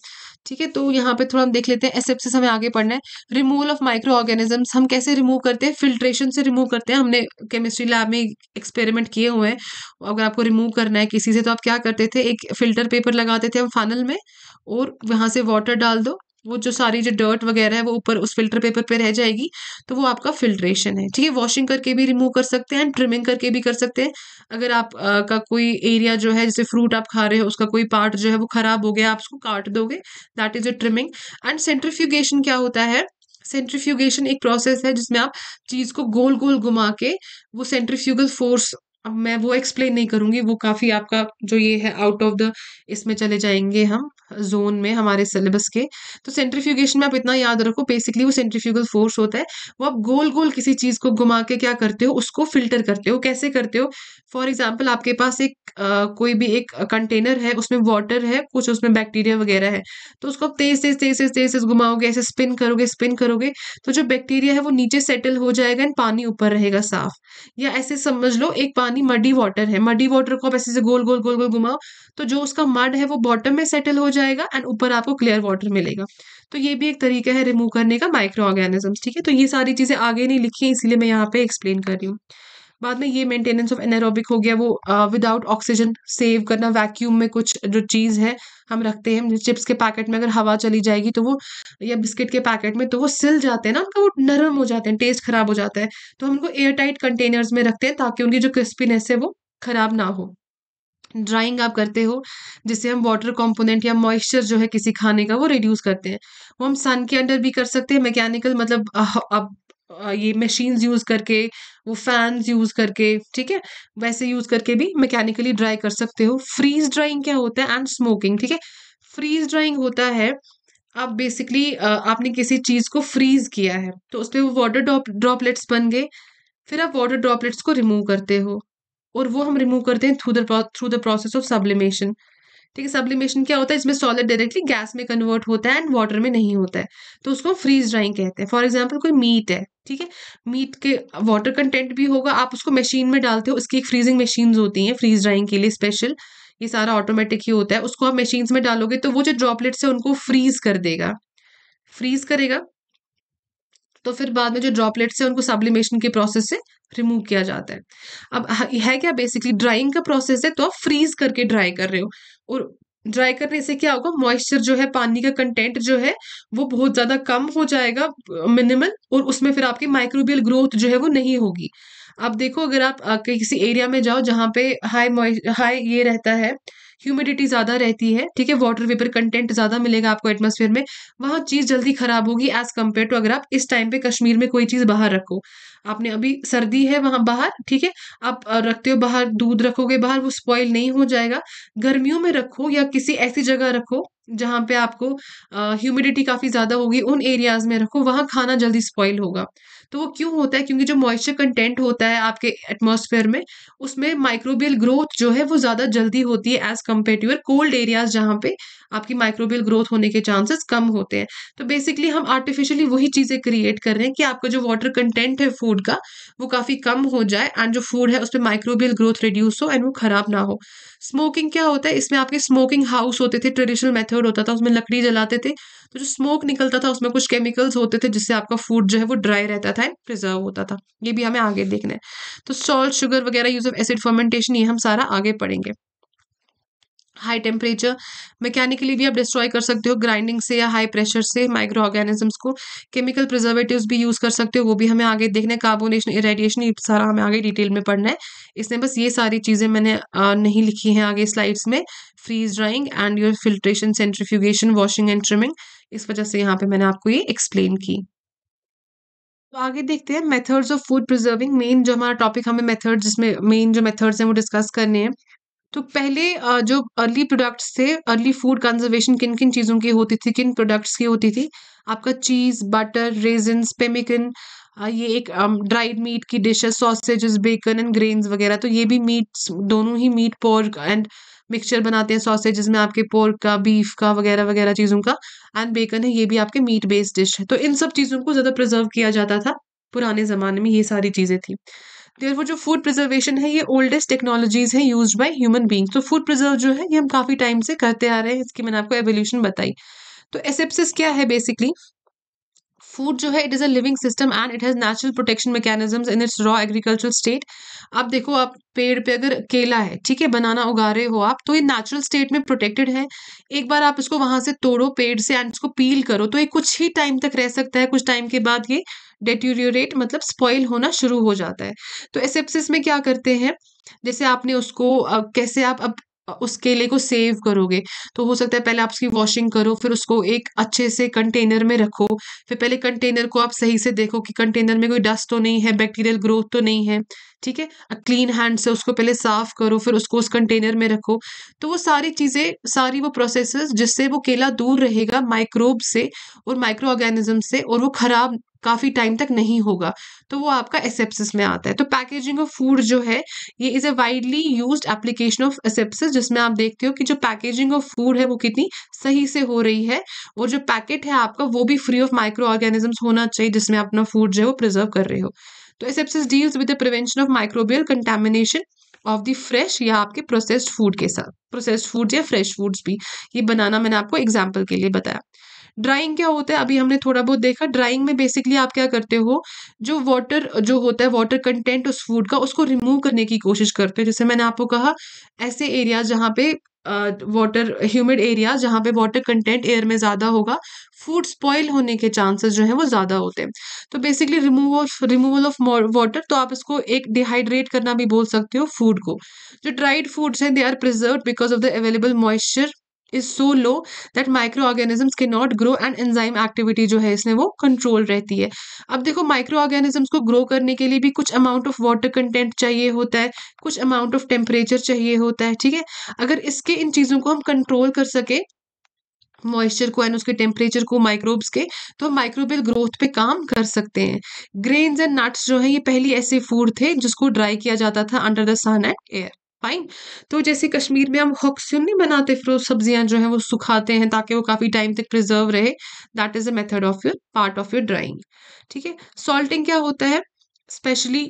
S1: ठीक है तो यहाँ पे थोड़ा हम देख लेते हैं एसेप्सिस हमें आगे पढ़ना है रिमूवल ऑफ माइक्रो ऑर्गेनिजम्स हम कैसे रिमूव करते हैं फिल्ट्रेशन से रिमूव करते हैं हमने केमिस्ट्री लैब में एक्सपेरिमेंट किए हुए हैं अगर आपको रिमूव करना है किसी से तो आप क्या करते थे एक फिल्टर पेपर लगाते थे हम फाइनल में और वहाँ से वाटर डाल दो वो जो सारी जो डर्ट वगैरह है वो ऊपर उस फिल्टर पेपर पे रह जाएगी तो वो आपका फिल्ट्रेशन है ठीक है वॉशिंग करके भी रिमूव कर सकते हैं ट्रिमिंग करके भी कर सकते हैं अगर आप आ, का कोई एरिया जो है जैसे फ्रूट आप खा रहे हो उसका कोई पार्ट जो है वो खराब हो गया आप उसको काट दोगे that is a trimming and centrifugation क्या होता है सेंट्रीफ्यूगेशन एक प्रोसेस है जिसमें आप चीज़ को गोल गोल घुमा के वो सेंट्रीफ्यूगल फोर्स अब मैं वो एक्सप्लेन नहीं करूँगी वो काफ़ी आपका जो ये है आउट ऑफ द इसमें चले जाएंगे हम जोन में हमारे सिलेबस के तो सेंट्रीफ्यूगेशन में आप इतना याद रखो बेसिकली वो सेंट्रीफ्यूगल फोर्स होता है वो आप गोल गोल किसी चीज़ को घुमा के क्या करते हो उसको फिल्टर करते हो कैसे करते हो फॉर एग्जाम्पल आपके पास एक आ, कोई भी एक कंटेनर है उसमें वाटर है कुछ उसमें बैक्टीरिया वगैरह है तो उसको आप तेज तेज तेज तेज तेज तेज घुमाओगे ऐसे स्पिन करोगे स्पिन करोगे तो जो बैक्टीरिया है वो नीचे सेटल हो जाएगा एंड पानी ऊपर रहेगा साफ या ऐसे समझ लो एक पानी बेसिकली मडी वाटर है मडी वाटर को आप ऐसे से गोल गोल गोल गोल घुमाओ तो जो उसका मड है वो बॉटम में सेटल हो जाएगा एंड ऊपर आपको क्लियर वाटर मिलेगा तो ये भी एक तरीका है रिमूव करने का माइक्रो ऑर्गेनिजम्स ठीक है तो ये सारी चीज़ें आगे नहीं लिखी है इसीलिए मैं यहाँ पे एक्सप्लेन कर रही हूँ बाद में ये मेंटेनेंस ऑफ एनारोबिक हो गया वो विदाउट ऑक्सीजन सेव करना वैक्यूम में कुछ जो चीज़ है हम रखते हैं चिप्स के पैकेट में अगर हवा चली जाएगी तो वो या बिस्किट के पैकेट में तो वो सिल जाते हैं ना उनका वो नरम हो जाते हैं टेस्ट खराब हो जाता है तो हम उनको एयर टाइट कंटेनर्स में रखते हैं ताकि उनकी जो क्रिस्पीनेस है वो खराब ना हो ड्राइंग आप करते हो जिससे हम वाटर कंपोनेंट या मॉइस्चर जो है किसी खाने का वो रिड्यूस करते हैं वो हम सन के अंडर भी कर सकते हैं मैकेनिकल मतलब अब ये मशीन्स यूज़ करके वो फैंस यूज़ करके ठीक है वैसे यूज़ करके भी मैकेनिकली ड्राई कर सकते हो फ्रीज ड्राइंग क्या होता है एंड स्मोकिंग ठीक है फ्रीज ड्राइंग होता है आप बेसिकली आपने किसी चीज़ को फ्रीज किया है तो पर वो वाटर ड्रॉप ड्रॉपलेट्स बन गए फिर आप वाटर ड्रॉपलेट्स को रिमूव करते हो और वो हम रिमूव करते हैं through the through the process of sublimation ठीक है सब्लिमेशन क्या होता है इसमें सॉलिड डायरेक्टली गैस में कन्वर्ट होता है एंड वाटर में नहीं होता है तो उसको फ्रीज ड्राइंग कहते हैं फॉर एग्जाम्पल कोई मीट है ठीक है मीट के वाटर कंटेंट भी होगा आप उसको मशीन में डालते हो उसकी एक फ्रीजिंग मशीन होती हैं फ्रीज ड्राइंग के लिए स्पेशल ये सारा ऑटोमेटिक ही होता है उसको आप मशीन में डालोगे तो वो जो ड्रॉपलेट्स है उनको फ्रीज कर देगा फ्रीज करेगा तो फिर बाद में जो ड्रॉपलेट्स है उनको सब्लिमेशन के प्रोसेस से रिमूव किया जाता है अब है क्या बेसिकली ड्राइंग का प्रोसेस है तो आप फ्रीज करके ड्राई कर रहे हो और ड्राई करने से क्या होगा मॉइस्चर जो है पानी का कंटेंट जो है वो बहुत ज़्यादा कम हो जाएगा मिनिमल और उसमें फिर आपकी माइक्रोबियल ग्रोथ जो है वो नहीं होगी आप देखो अगर आप किसी एरिया में जाओ जहाँ पे हाई मॉइ हाई ये रहता है ह्यूमिडिटी ज़्यादा रहती है ठीक है वाटर वेपर कंटेंट ज़्यादा मिलेगा आपको एटमोसफेयर में वहाँ चीज़ जल्दी खराब होगी एज कम्पेयर टू अगर आप इस टाइम पे कश्मीर में कोई चीज़ बाहर रखो आपने अभी सर्दी है वहाँ बाहर ठीक है आप रखते हो बाहर दूध रखोगे बाहर वो स्पॉइल नहीं हो जाएगा गर्मियों में रखो या किसी ऐसी जगह रखो जहाँ पे आपको ह्यूमिडिटी काफ़ी ज़्यादा होगी उन एरियाज में रखो वहाँ खाना जल्दी स्पॉइल होगा तो वो क्यों होता है क्योंकि जो मॉइस्चर कंटेंट होता है आपके एटमोसफेयर में उसमें माइक्रोबियल ग्रोथ जो है वो ज़्यादा जल्दी होती है as compare to your cold areas जहाँ पे आपकी माइक्रोबियल ग्रोथ होने के चांसेस कम होते हैं तो बेसिकली हम आर्टिफिशियली वही चीज़ें क्रिएट कर रहे हैं कि आपका जो वाटर कंटेंट है फूड का वो काफ़ी कम हो जाए एंड जो फूड है उस पर माइक्रोबियल ग्रोथ रिड्यूस हो एंड वो ख़राब ना हो स्मोकिंग क्या होता है इसमें आपके स्मोकिंग हाउस होते थे ट्रेडिशनल मेथड होता था उसमें लकड़ी जलाते थे तो जो स्मोक निकलता था उसमें कुछ केमिकल्स होते थे जिससे आपका फूड जो है वो ड्राई रहता था एंड प्रिजर्व होता था ये भी हमें आगे देखना है तो सॉल्ट शुगर वगैरह यूज ऑफ एसिड फर्मेंटेशन ये हम सारा आगे पढ़ेंगे हाई टेम्परेचर मैकेनिकली भी आप डिस्ट्रॉय कर सकते हो ग्राइंडिंग से या हाई प्रेशर से माइक्रो ऑर्गेनिजम्स को केमिकल प्रिजर्वेटिव भी यूज़ कर सकते हो वो भी हमें आगे देखना है कार्बोनेशन इरेडिएशन ये सारा हमें आगे डिटेल में पढ़ना है इसमें बस ये सारी चीज़ें मैंने नहीं लिखी हैं आगे स्लाइड्स में freeze drying and your filtration centrifugation washing and trimming इस वजह से यहाँ पर मैंने आपको ये एक्सप्लेन की तो आगे देखते हैं methods of food preserving main जो हमारा टॉपिक हमें मेथड्स जिसमें मेन जो मेथड्स हैं वो डिस्कस करने हैं तो पहले जो अर्ली प्रोडक्ट्स थे अर्ली फूड कंजर्वेशन किन किन चीज़ों की होती थी किन प्रोडक्ट्स की होती थी आपका चीज़ बटर रेजन्स पेमिकन ये एक ड्राइड मीट की dishes sausages bacon and grains वगैरह तो ये भी मीट्स दोनों ही मीट पोर्क एंड मिक्सचर बनाते हैं सॉसेजेस में आपके पोर्क का बीफ का वगैरह वगैरह चीज़ों का एंड बेकन है ये भी आपके मीट बेस्ड डिश है तो इन सब चीज़ों को ज़्यादा प्रिजर्व किया जाता था पुराने ज़माने में ये सारी चीज़ें थी देर वो जो फूड प्रिजर्वेशन है ये ओल्डेस्ट टेक्नोलॉजीज है यूज बाय ह्यूमन बींग्स तो फूड प्रिजर्व जो है ये हम काफ़ी टाइम से करते आ रहे हैं इसकी मैंने आपको एवोल्यूशन बताई तो एसेप्सिस क्या है बेसिकली फूड जो है it is a living system and it has natural protection mechanism in its raw agricultural state आप देखो आप पेड़ पे अगर केला है ठीक है बनाना उगा रहे हो आप तो ये नेचुरल स्टेट में प्रोटेक्टेड है एक बार आप इसको वहां से तोड़ो पेड़ से एंड इसको पील करो तो ये कुछ ही टाइम तक रह सकता है कुछ टाइम के बाद ये डेट्यूरियोरेट मतलब स्पॉइल होना शुरू हो जाता है तो एसेप्सिस में क्या करते हैं जैसे आपने उसको अब कैसे आप अब उस केले को सेव करोगे तो हो सकता है पहले आप उसकी वॉशिंग करो फिर उसको एक अच्छे से कंटेनर में रखो फिर पहले कंटेनर को आप सही से देखो कि कंटेनर में कोई डस्ट तो नहीं है बैक्टीरियल ग्रोथ तो नहीं है ठीक है क्लीन हैंड से उसको पहले साफ करो फिर उसको उस कंटेनर में रखो तो वो सारी चीज़ें सारी वो प्रोसेस जिससे वो केला दूर रहेगा माइक्रोब से और माइक्रो ऑर्गेनिज्म से और वो खराब काफ़ी टाइम तक नहीं होगा तो वो आपका एसेप्सिस में आता है तो पैकेजिंग ऑफ फूड जो है ये is a widely use application of asepsis जिसमें आप देखते हो कि जो पैकेजिंग ऑफ फूड है वो कितनी सही से हो रही है और जो पैकेट है आपका वो भी फ्री ऑफ माइक्रो ऑर्गेनिजम्स होना चाहिए जिसमें अपना फूड जो है वो प्रिजर्व कर रहे हो तो asepsis deals with the prevention of microbial contamination of the fresh या आपके प्रोसेस्ड फूड के साथ प्रोसेस्ड फूड या फ्रेश फूड्स भी ये बनाना मैंने आपको एग्जाम्पल के लिए बताया ड्राइंग क्या होता है अभी हमने थोड़ा बहुत देखा ड्राइंग में बेसिकली आप क्या करते हो जो वाटर जो होता है वाटर कंटेंट उस फूड का उसको रिमूव करने की कोशिश करते हो जैसे मैंने आपको कहा ऐसे एरिया जहाँ पे वाटर ह्यूमिड एरिया जहाँ पे वाटर कंटेंट एयर में ज़्यादा होगा फूड स्पॉइल होने के चांसेस जो हैं वो ज़्यादा होते हैं तो basically remove of removal of water तो आप इसको एक डिहाइड्रेट करना भी बोल सकते हो फूड को जो ड्राइड फूड्स हैं they are preserve because of the available moisture is so low that micro organisms के not grow and enzyme activity जो है इसमें वो कंट्रोल रहती है अब देखो माइक्रो ऑर्गेनिजम्स को ग्रो करने के लिए भी कुछ अमाउंट ऑफ वाटर कंटेंट चाहिए होता है कुछ अमाउंट ऑफ टेम्परेचर चाहिए होता है ठीक है अगर इसके इन चीज़ों को हम कंट्रोल कर सके मॉइस्चर को एंड उसके टेम्परेचर को माइक्रोब्स के तो हम माइक्रोबियल ग्रोथ पे काम कर सकते हैं ग्रेन्स एंड नट्स जो है ये पहली ऐसे फूड थे जिसको ड्राई किया जाता था under the sun and air fine तो जैसे कश्मीर में हम हॉक्स्यून नहीं बनाते फिर वो सब्जियां जो है वो सुखाते हैं ताकि वो काफ़ी टाइम तक प्रिजर्व रहे that is a method of your part of your drying ठीक है सॉल्टिंग क्या होता है specially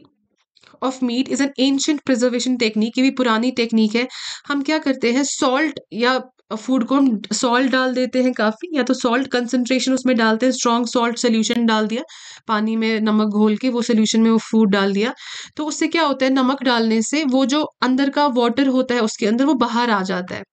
S1: of meat is an ancient preservation technique ये भी पुरानी टेक्निक है हम क्या करते हैं सॉल्ट या फूड को हम सॉल्ट डाल देते हैं काफ़ी या तो सॉल्ट कंसनट्रेशन उसमें डालते हैं स्ट्रॉन्ग सॉल्ट सोल्यूशन डाल दिया पानी में नमक घोल के वो सोल्यूशन में वो फूड डाल दिया तो उससे क्या होता है नमक डालने से वो जो अंदर का वाटर होता है उसके अंदर वो बाहर आ जाता है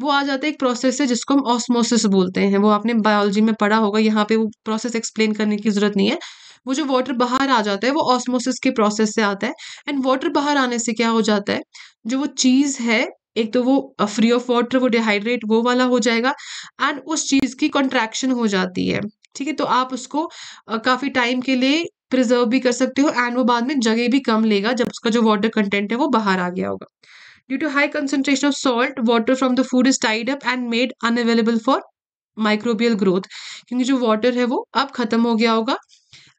S1: वो आ जाता है एक प्रोसेस है जिसको हम ऑस्मोसिस बोलते हैं वो आपने बायोलॉजी में पढ़ा होगा यहाँ पे वो प्रोसेस एक्सप्लेन करने की ज़रूरत नहीं है वो जो वाटर बाहर आ जाता है वो ऑस्मोसिस के प्रोसेस से आता है एंड वाटर बाहर आने से क्या हो जाता है जो वो चीज़ है एक तो वो फ्री ऑफ वाटर वो डिहाइड्रेट वो वाला हो जाएगा एंड उस चीज़ की कॉन्ट्रैक्शन हो जाती है ठीक है तो आप उसको काफ़ी टाइम के लिए प्रिजर्व भी कर सकते हो एंड वो बाद में जगह भी कम लेगा जब उसका जो वाटर कंटेंट है वो बाहर आ गया होगा due to high concentration of salt water from the food is tied up and made unavailable for microbial growth क्योंकि जो वाटर है वो अब खत्म हो गया होगा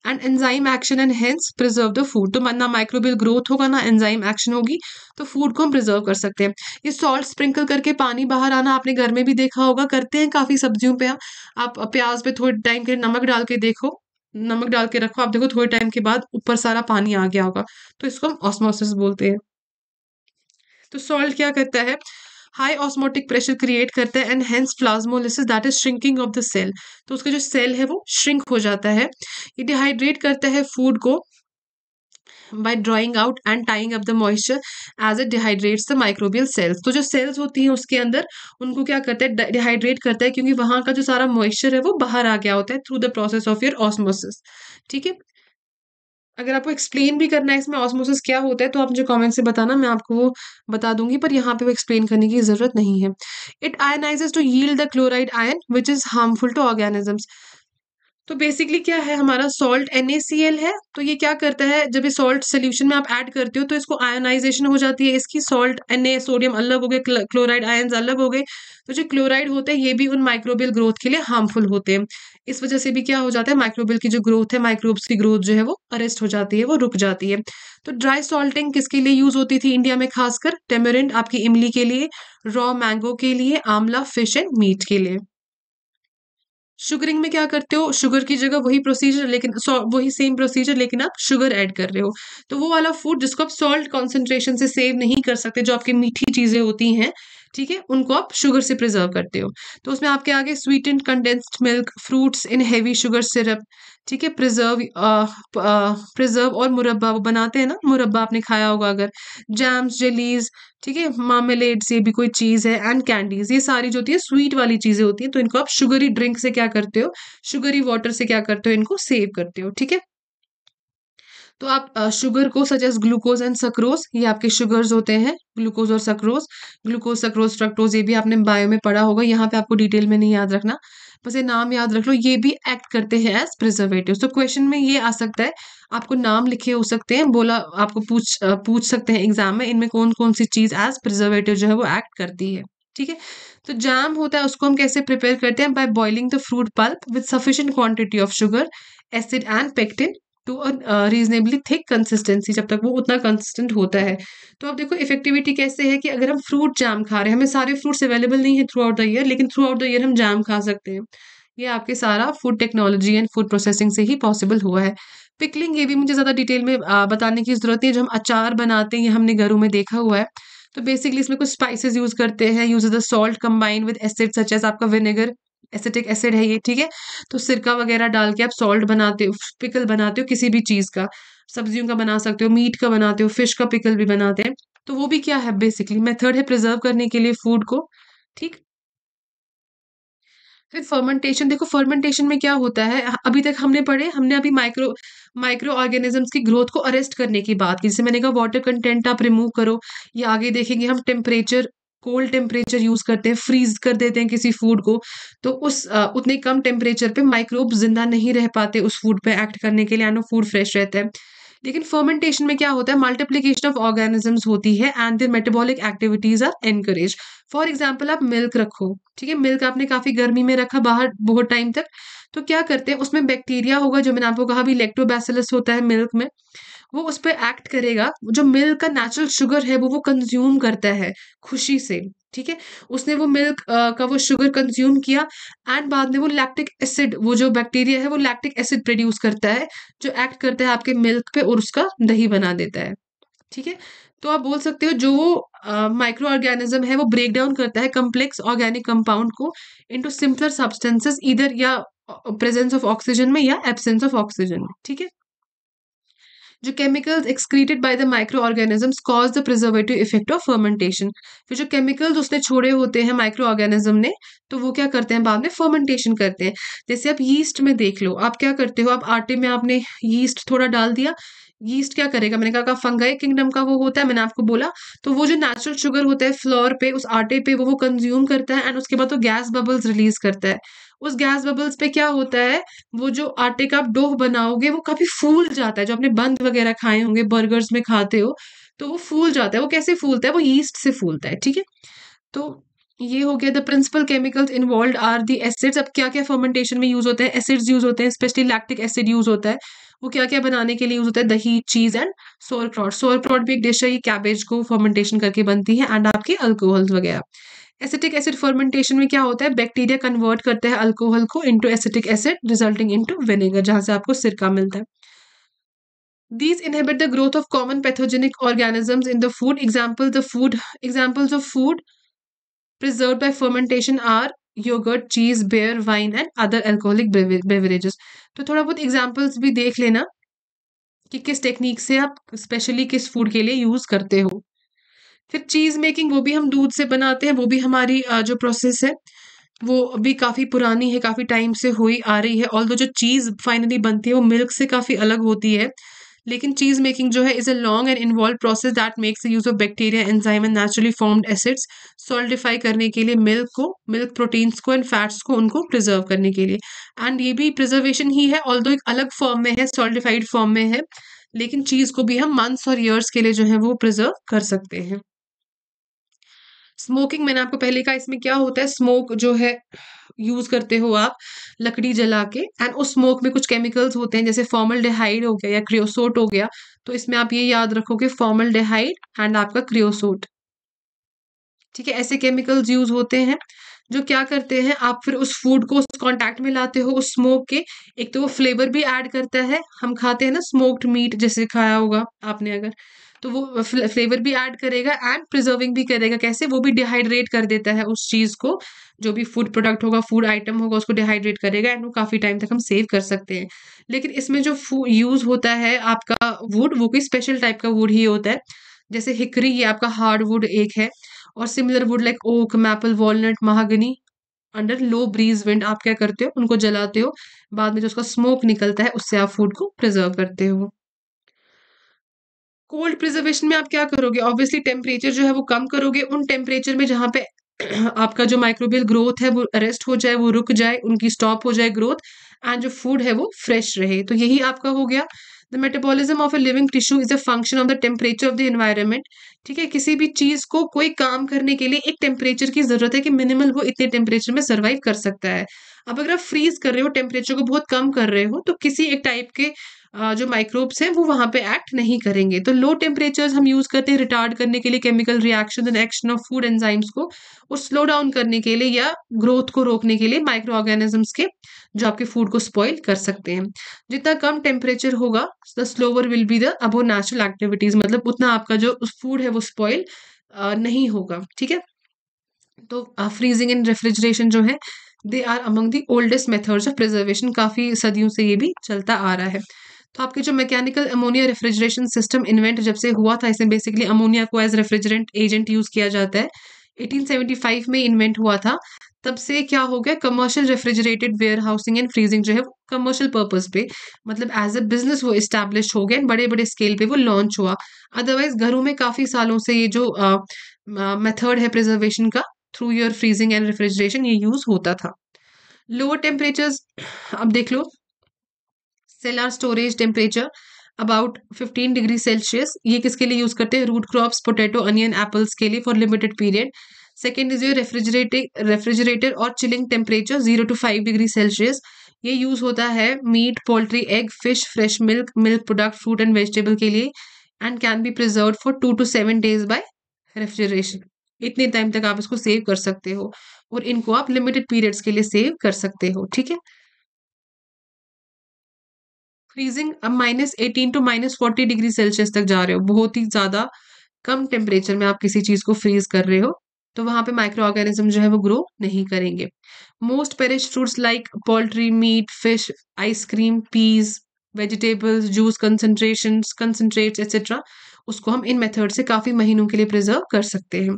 S1: and enzyme action and hence preserve the food तो ना माइक्रोबियल ग्रोथ होगा ना एंजाइम एक्शन होगी तो फूड को हम प्रिजर्व कर सकते हैं ये सॉल्ट स्प्रिंकल करके पानी बाहर आना आपने घर में भी देखा होगा करते हैं काफ़ी सब्जियों पे आप प्याज पे थोड़े टाइम के नमक डाल के देखो नमक डाल के रखो आप देखो थोड़े टाइम के बाद ऊपर सारा पानी आ गया होगा तो इसको हम ऑस्मोसिस बोलते हैं तो सॉल्ट क्या करता है हाई ऑस्मोटिक प्रेशर क्रिएट करता है and hence plasmolysis that is shrinking of the cell तो उसका जो सेल है वो श्रिंक हो जाता है ये डिहाइड्रेट करता है फूड को by drying out and tying up the moisture as a dehydrates the microbial cells तो जो सेल्स होती हैं उसके अंदर उनको क्या करता है डिहाइड्रेट करता है क्योंकि वहाँ का जो सारा मॉइस्चर है वो बाहर आ गया होता है through the process of your osmosis ठीक है अगर आपको एक्सप्लेन भी करना है इसमें ऑस्मोसिस क्या होता है तो आप मुझे कमेंट से बताना मैं आपको वो बता दूंगी पर यहाँ पे वो एक्सप्लेन करने की ज़रूरत नहीं है it ionises to yield the chloride ion which is harmful to organisms तो बेसिकली क्या है हमारा सॉल्ट एन है तो ये क्या करता है जब ये सॉल्ट सोल्यूशन में आप ऐड करते हो तो इसको आयोनाइजेशन हो जाती है इसकी सॉल्ट एन सोडियम अलग हो गए क्लोराइड आयन अलग हो गए तो जो क्लोराइड होते हैं ये भी उन माइक्रोबियल ग्रोथ के लिए हार्मफुल होते हैं इस वजह से भी क्या हो जाता है माइक्रोबियल की जो ग्रोथ है माइक्रोब्स की ग्रोथ जो है वो अरेस्ट हो जाती है वो रुक जाती है तो ड्राई सॉल्टिंग किसके लिए यूज होती थी इंडिया में खासकर टेमरिंड आपकी इमली के लिए रॉ मैंगो के लिए आमला फिश एंड मीट के लिए शुगरिंग में क्या करते हो शुगर की जगह वही प्रोसीजर लेकिन वही सेम प्रोसीजर लेकिन आप शुगर ऐड कर रहे हो तो वो वाला फूड जिसको आप सॉल्ट कॉन्सेंट्रेशन से सेव नहीं कर सकते जो आपकी मीठी चीज़ें होती हैं ठीक है उनको आप शुगर से प्रिजर्व करते हो तो उसमें आपके आगे sweet and condensed milk fruits in heavy sugar syrup ठीक है प्रिजर्व प्रिजर्व और मुरब्बा वो बनाते हैं ना मुरब्बा आपने खाया होगा अगर जैम्स जेलीज ठीक है मामेलेट्स ये भी कोई चीज़ है एंड कैंडीज ये सारी जो होती है स्वीट वाली चीज़ें होती हैं तो इनको आप शुगरी ड्रिंक से क्या करते हो शुगरी वाटर से क्या करते हो इनको सेव करते हो ठीक है तो आप शुगर को सच ग्लूकोज एंड सक्रोज ये आपके शुगर्स होते हैं ग्लूकोज और सक्रोज ग्लूकोज सक्रोज फ्रक्टोज ये भी आपने बायो में पढ़ा होगा यहाँ पे आपको डिटेल में नहीं याद रखना बस ये नाम याद रख लो ये भी एक्ट करते हैं एज प्रिजर्वेटिव तो क्वेश्चन में ये आ सकता है आपको नाम लिखे हो सकते हैं बोला आपको पूछ पूछ सकते हैं एग्जाम में इनमें कौन कौन सी चीज़ एज प्रिजर्वेटिव जो है वो एक्ट करती है ठीक है तो जाम होता है उसको हम कैसे प्रिपेयर करते हैं by boiling the fruit pulp with sufficient quantity of sugar acid and pectin to a reasonably thick consistency जब तक वो उतना कंसिस्टेंट होता है तो आप देखो इफेक्टिविटी कैसे है कि अगर हम फ्रूट जाम खा रहे हैं हमें सारे फ्रूट्स अवेलेबल नहीं है थ्रू आउट द ईयर लेकिन थ्रू आउट द ईयर हम जाम खा सकते हैं ये आपके सारा food technology and food processing से ही पॉसिबल हुआ है पिकलिंग ये भी मुझे ज़्यादा डिटेल में uh, बताने की ज़रूरत नहीं है जो हम अचार बनाते हैं ये हमने घरों में देखा हुआ है तो बेसिकली इसमें कुछ स्पाइसेस यूज़ करते हैं use the salt combined with acid such as आपका विनेगर एसिटिक एसिड है ये ठीक है तो सिरका वगैरह डाल के आप सॉल्ट बनाते हो पिकल बनाते हो किसी भी चीज़ का सब्जियों का बना सकते हो मीट का बनाते हो फिश का पिकल भी बनाते हैं तो वो भी क्या है बेसिकली मेथड है प्रिजर्व करने के लिए फूड को ठीक फिर फर्मेंटेशन देखो फर्मेंटेशन में क्या होता है अभी तक हमने पढ़े हमने अभी माइक्रो माइक्रो ऑर्गेनिजम्स की ग्रोथ को अरेस्ट करने की बात की जैसे मैंने कहा वाटर कंटेंट आप रिमूव करो या आगे देखेंगे हम टेम्परेचर कोल्ड टेम्परेचर यूज़ करते हैं फ्रीज कर देते हैं किसी फूड को तो उस आ, उतने कम टेम्परेचर पे माइक्रोब जिंदा नहीं रह पाते उस फूड पे एक्ट करने के लिए एंड फूड फ्रेश रहता है लेकिन फर्मेंटेशन में क्या होता है मल्टीप्लीकेशन ऑफ ऑर्गेनिजम्स होती है and their metabolic activities are encourage for example आप मिल्क रखो ठीक है मिल्क आपने काफ़ी गर्मी में रखा बाहर बहुत टाइम तक तो क्या करते हैं उसमें बैक्टीरिया होगा जो मैंने आपको कहा भी लेक्टोबैसिलस होता है मिल्क में वो उस पर एक्ट करेगा जो मिल्क का नेचुरल शुगर है वो वो कंज्यूम करता है खुशी से ठीक है उसने वो मिल्क uh, का वो शुगर कंज्यूम किया एंड बाद में वो लैक्टिक एसिड वो जो बैक्टीरिया है वो लैक्टिक एसिड प्रोड्यूस करता है जो एक्ट करता है आपके मिल्क पे और उसका दही बना देता है ठीक है तो आप बोल सकते हो जो वो माइक्रो ऑर्गेनिज्म है वो ब्रेक डाउन करता है कम्प्लेक्स ऑर्गेनिक कंपाउंड को इनटू सिंपलर सब्सटेंसेस इधर या प्रेजेंस ऑफ ऑक्सीजन में या एब्सेंस ऑफ ऑक्सीजन में ठीक है जो chemicals excreted by the micro organisms cause the preservative effect of fermentation फिर जो केमिकल्स उसने छोड़े होते हैं माइक्रो ऑर्गेनिज्म ने तो वो क्या करते हैं बाद में फर्मेंटेशन करते हैं जैसे आप यीस्ट में देख लो आप क्या करते हो आप आटे में आपने यीस्ट थोड़ा डाल दिया यीस्ट क्या करेगा मैंने कहा फंगाई किंगडम का वो होता है मैंने आपको बोला तो वो जो नेचुरल शुगर होता है फ्लोर पे उस आटे पे वो वो कंज्यूम करता है एंड उसके बाद वो गैस बबल्स रिलीज करता है उस गैस बबल्स पे क्या होता है वो जो आटे का आप डोह बनाओगे वो काफी फूल जाता है जो आपने बंद वगैरह खाए होंगे बर्गर्स में खाते हो तो वो फूल जाता है वो कैसे फूलता है वो यीस्ट से फूलता है ठीक है तो ये हो गया the principal chemicals involve are the acids अब क्या क्या फर्मेंटेशन में यूज होते हैं एसिड्स यूज होते हैं स्पेशली लैक्टिक एसिड यूज होता है वो क्या क्या बनाने के लिए यूज होता है दही चीज एंड सोर क्रॉट सोर क्रॉट भी एक डिश है ये कैबेज को फर्मेंटेशन करके बनती है एंड आपके अल्कोहल्स वगैरह एसिटिक एसिड फर्मेंटेशन में क्या होता है बैक्टीरिया कन्वर्ट करते हैं अल्कोहल को into acetic acid resulting into vinegar जहां से आपको सिरका मिलता है these inhibit the growth of common pathogenic organisms in the food example the food examples of food preserve by fermentation are yoghurt cheese beer wine and other alcoholic beverages तो थोड़ा बहुत examples भी देख लेना कि किस टेक्निक से आप स्पेशली किस फूड के लिए यूज करते हो फिर चीज़ मेकिंग वो भी हम दूध से बनाते हैं वो भी हमारी जो प्रोसेस है वो भी काफ़ी पुरानी है काफ़ी टाइम से हुई आ रही है ऑल जो चीज़ फाइनली बनती है वो मिल्क से काफ़ी अलग होती है लेकिन चीज़ मेकिंग जो है is a long and involve process that makes use of bacteria enzyme and naturally formed acids solidify करने के लिए मिल्क को मिल्क प्रोटीन्स को एंड फैट्स को उनको प्रिजर्व करने के लिए एंड ये भी प्रिजर्वेशन ही है ऑल एक अलग फॉर्म में है सॉल्टिफाइड फॉर्म में है लेकिन चीज़ को भी हम मंथ्स और ईयर्स के लिए जो है वो प्रिजर्व कर सकते हैं स्मोकिंग मैंने आपको पहले कहा इसमें क्या होता है स्मोक जो है यूज करते हो आप लकड़ी जला के एंड उस स्मोक में कुछ केमिकल्स होते हैं जैसे फॉर्मल डेहाइड हो गया या क्रियोसोट हो गया तो इसमें आप ये याद रखोगे फॉर्मल डेहाइड एंड आपका क्रियोसोट ठीक है ऐसे केमिकल्स यूज होते हैं जो क्या करते हैं आप फिर उस फूड को उस कॉन्टैक्ट में लाते हो उस स्मोक के एक तो वो फ्लेवर भी ऐड करता है हम खाते हैं ना स्मोक्ड मीट जैसे खाया होगा आपने अगर तो वो फ्लेवर भी ऐड करेगा एंड प्रिजर्विंग भी करेगा कैसे वो भी डिहाइड्रेट कर देता है उस चीज़ को जो भी फूड प्रोडक्ट होगा फूड आइटम होगा उसको डिहाइड्रेट करेगा एंड वो काफ़ी टाइम तक हम सेव कर सकते हैं लेकिन इसमें जो यूज़ होता है आपका वुड वो कोई स्पेशल टाइप का वुड ही होता है जैसे हिकरी ये आपका हार्ड वुड एक है और similar wood like oak maple walnut mahogany under low breeze wind आप क्या करते हो उनको जलाते हो बाद में जो उसका स्मोक निकलता है उससे आप फूड को प्रिजर्व करते हो कोल्ड प्रिजर्वेशन में आप क्या करोगे ऑब्वियसली टेम्परेचर जो है वो कम करोगे उन टेम्परेचर में जहाँ पे आपका जो माइक्रोबियल ग्रोथ है वो अरेस्ट हो जाए वो रुक जाए उनकी स्टॉप हो जाए ग्रोथ एंड जो फूड है वो फ्रेश रहे तो यही आपका हो गया the metabolism of a living tissue is a function of the temperature of the environment ठीक है किसी भी चीज़ को कोई काम करने के लिए एक टेम्परेचर की ज़रूरत है कि मिनिमल वो इतने टेम्परेचर में सर्वाइव कर सकता है अब अगर आप फ्रीज कर रहे हो टेम्परेचर को बहुत कम कर रहे हो तो किसी एक टाइप के जो माइक्रोब्स हैं वो वहाँ पे एक्ट नहीं करेंगे तो लो टेम्परेचर्स हम यूज़ करते हैं रिटार्ड करने के लिए chemical reaction and action of food enzymes को और स्लो डाउन करने के लिए या ग्रोथ को रोकने के लिए माइक्रो ऑर्गेनिजम्स के जो आपके फूड को स्पॉइल कर सकते हैं जितना कम टेम्परेचर होगा the slower will be the अबो नेचुरल एक्टिविटीज़ मतलब उतना आपका जो फूड है वो स्पॉइल नहीं होगा ठीक है तो फ्रीजिंग एंड रेफ्रिजरेशन जो है they are among the oldest methods of preservation काफ़ी सदियों से ये भी चलता आ रहा है तो आपके जो mechanical ammonia refrigeration system invent जब से हुआ था इसमें बेसिकली अमोनिया को एज रेफ्रिजरेंट एजेंट यूज़ किया जाता है 1875 में इन्वेंट हुआ था तब से क्या हो गया commercial refrigerated warehousing and freezing जो है कमर्शियल पर्पज पे मतलब एज अ बिजनेस वो इस्टेब्लिश हो गया एंड बड़े बड़े स्केल पे वो लॉन्च हुआ अदरवाइज घरों में काफ़ी सालों से ये जो मेथड है प्रिजर्वेशन का through your freezing and refrigeration ये यूज़ होता था लोअर टेम्परेचर्स अब देख लो cellar storage temperature about 15 degree Celsius ये किसके लिए यूज करते हैं root crops potato onion apples के लिए for limited period second is your refrigerator refrigerator और chilling temperature zero to five degree Celsius ये यूज होता है meat poultry egg fish fresh milk milk product fruit and vegetable के लिए and can be preserve for two to seven days by refrigeration इतने time तक आप इसको save कर सकते हो और इनको आप लिमिटेड पीरियड्स के लिए सेव कर सकते हो ठीक है फ्रीजिंग अब minus eighteen to minus forty degree Celsius तक जा रहे हो बहुत ही ज़्यादा कम टेम्परेचर में आप किसी चीज़ को फ्रीज कर रहे हो तो वहाँ पे माइक्रो ऑर्गेनिज्म जो है वो ग्रो नहीं करेंगे most perish fruits like poultry meat fish ice cream peas vegetables juice concentration concentrate etcetera उसको हम इन मेथड से काफ़ी महीनों के लिए प्रिजर्व कर सकते हैं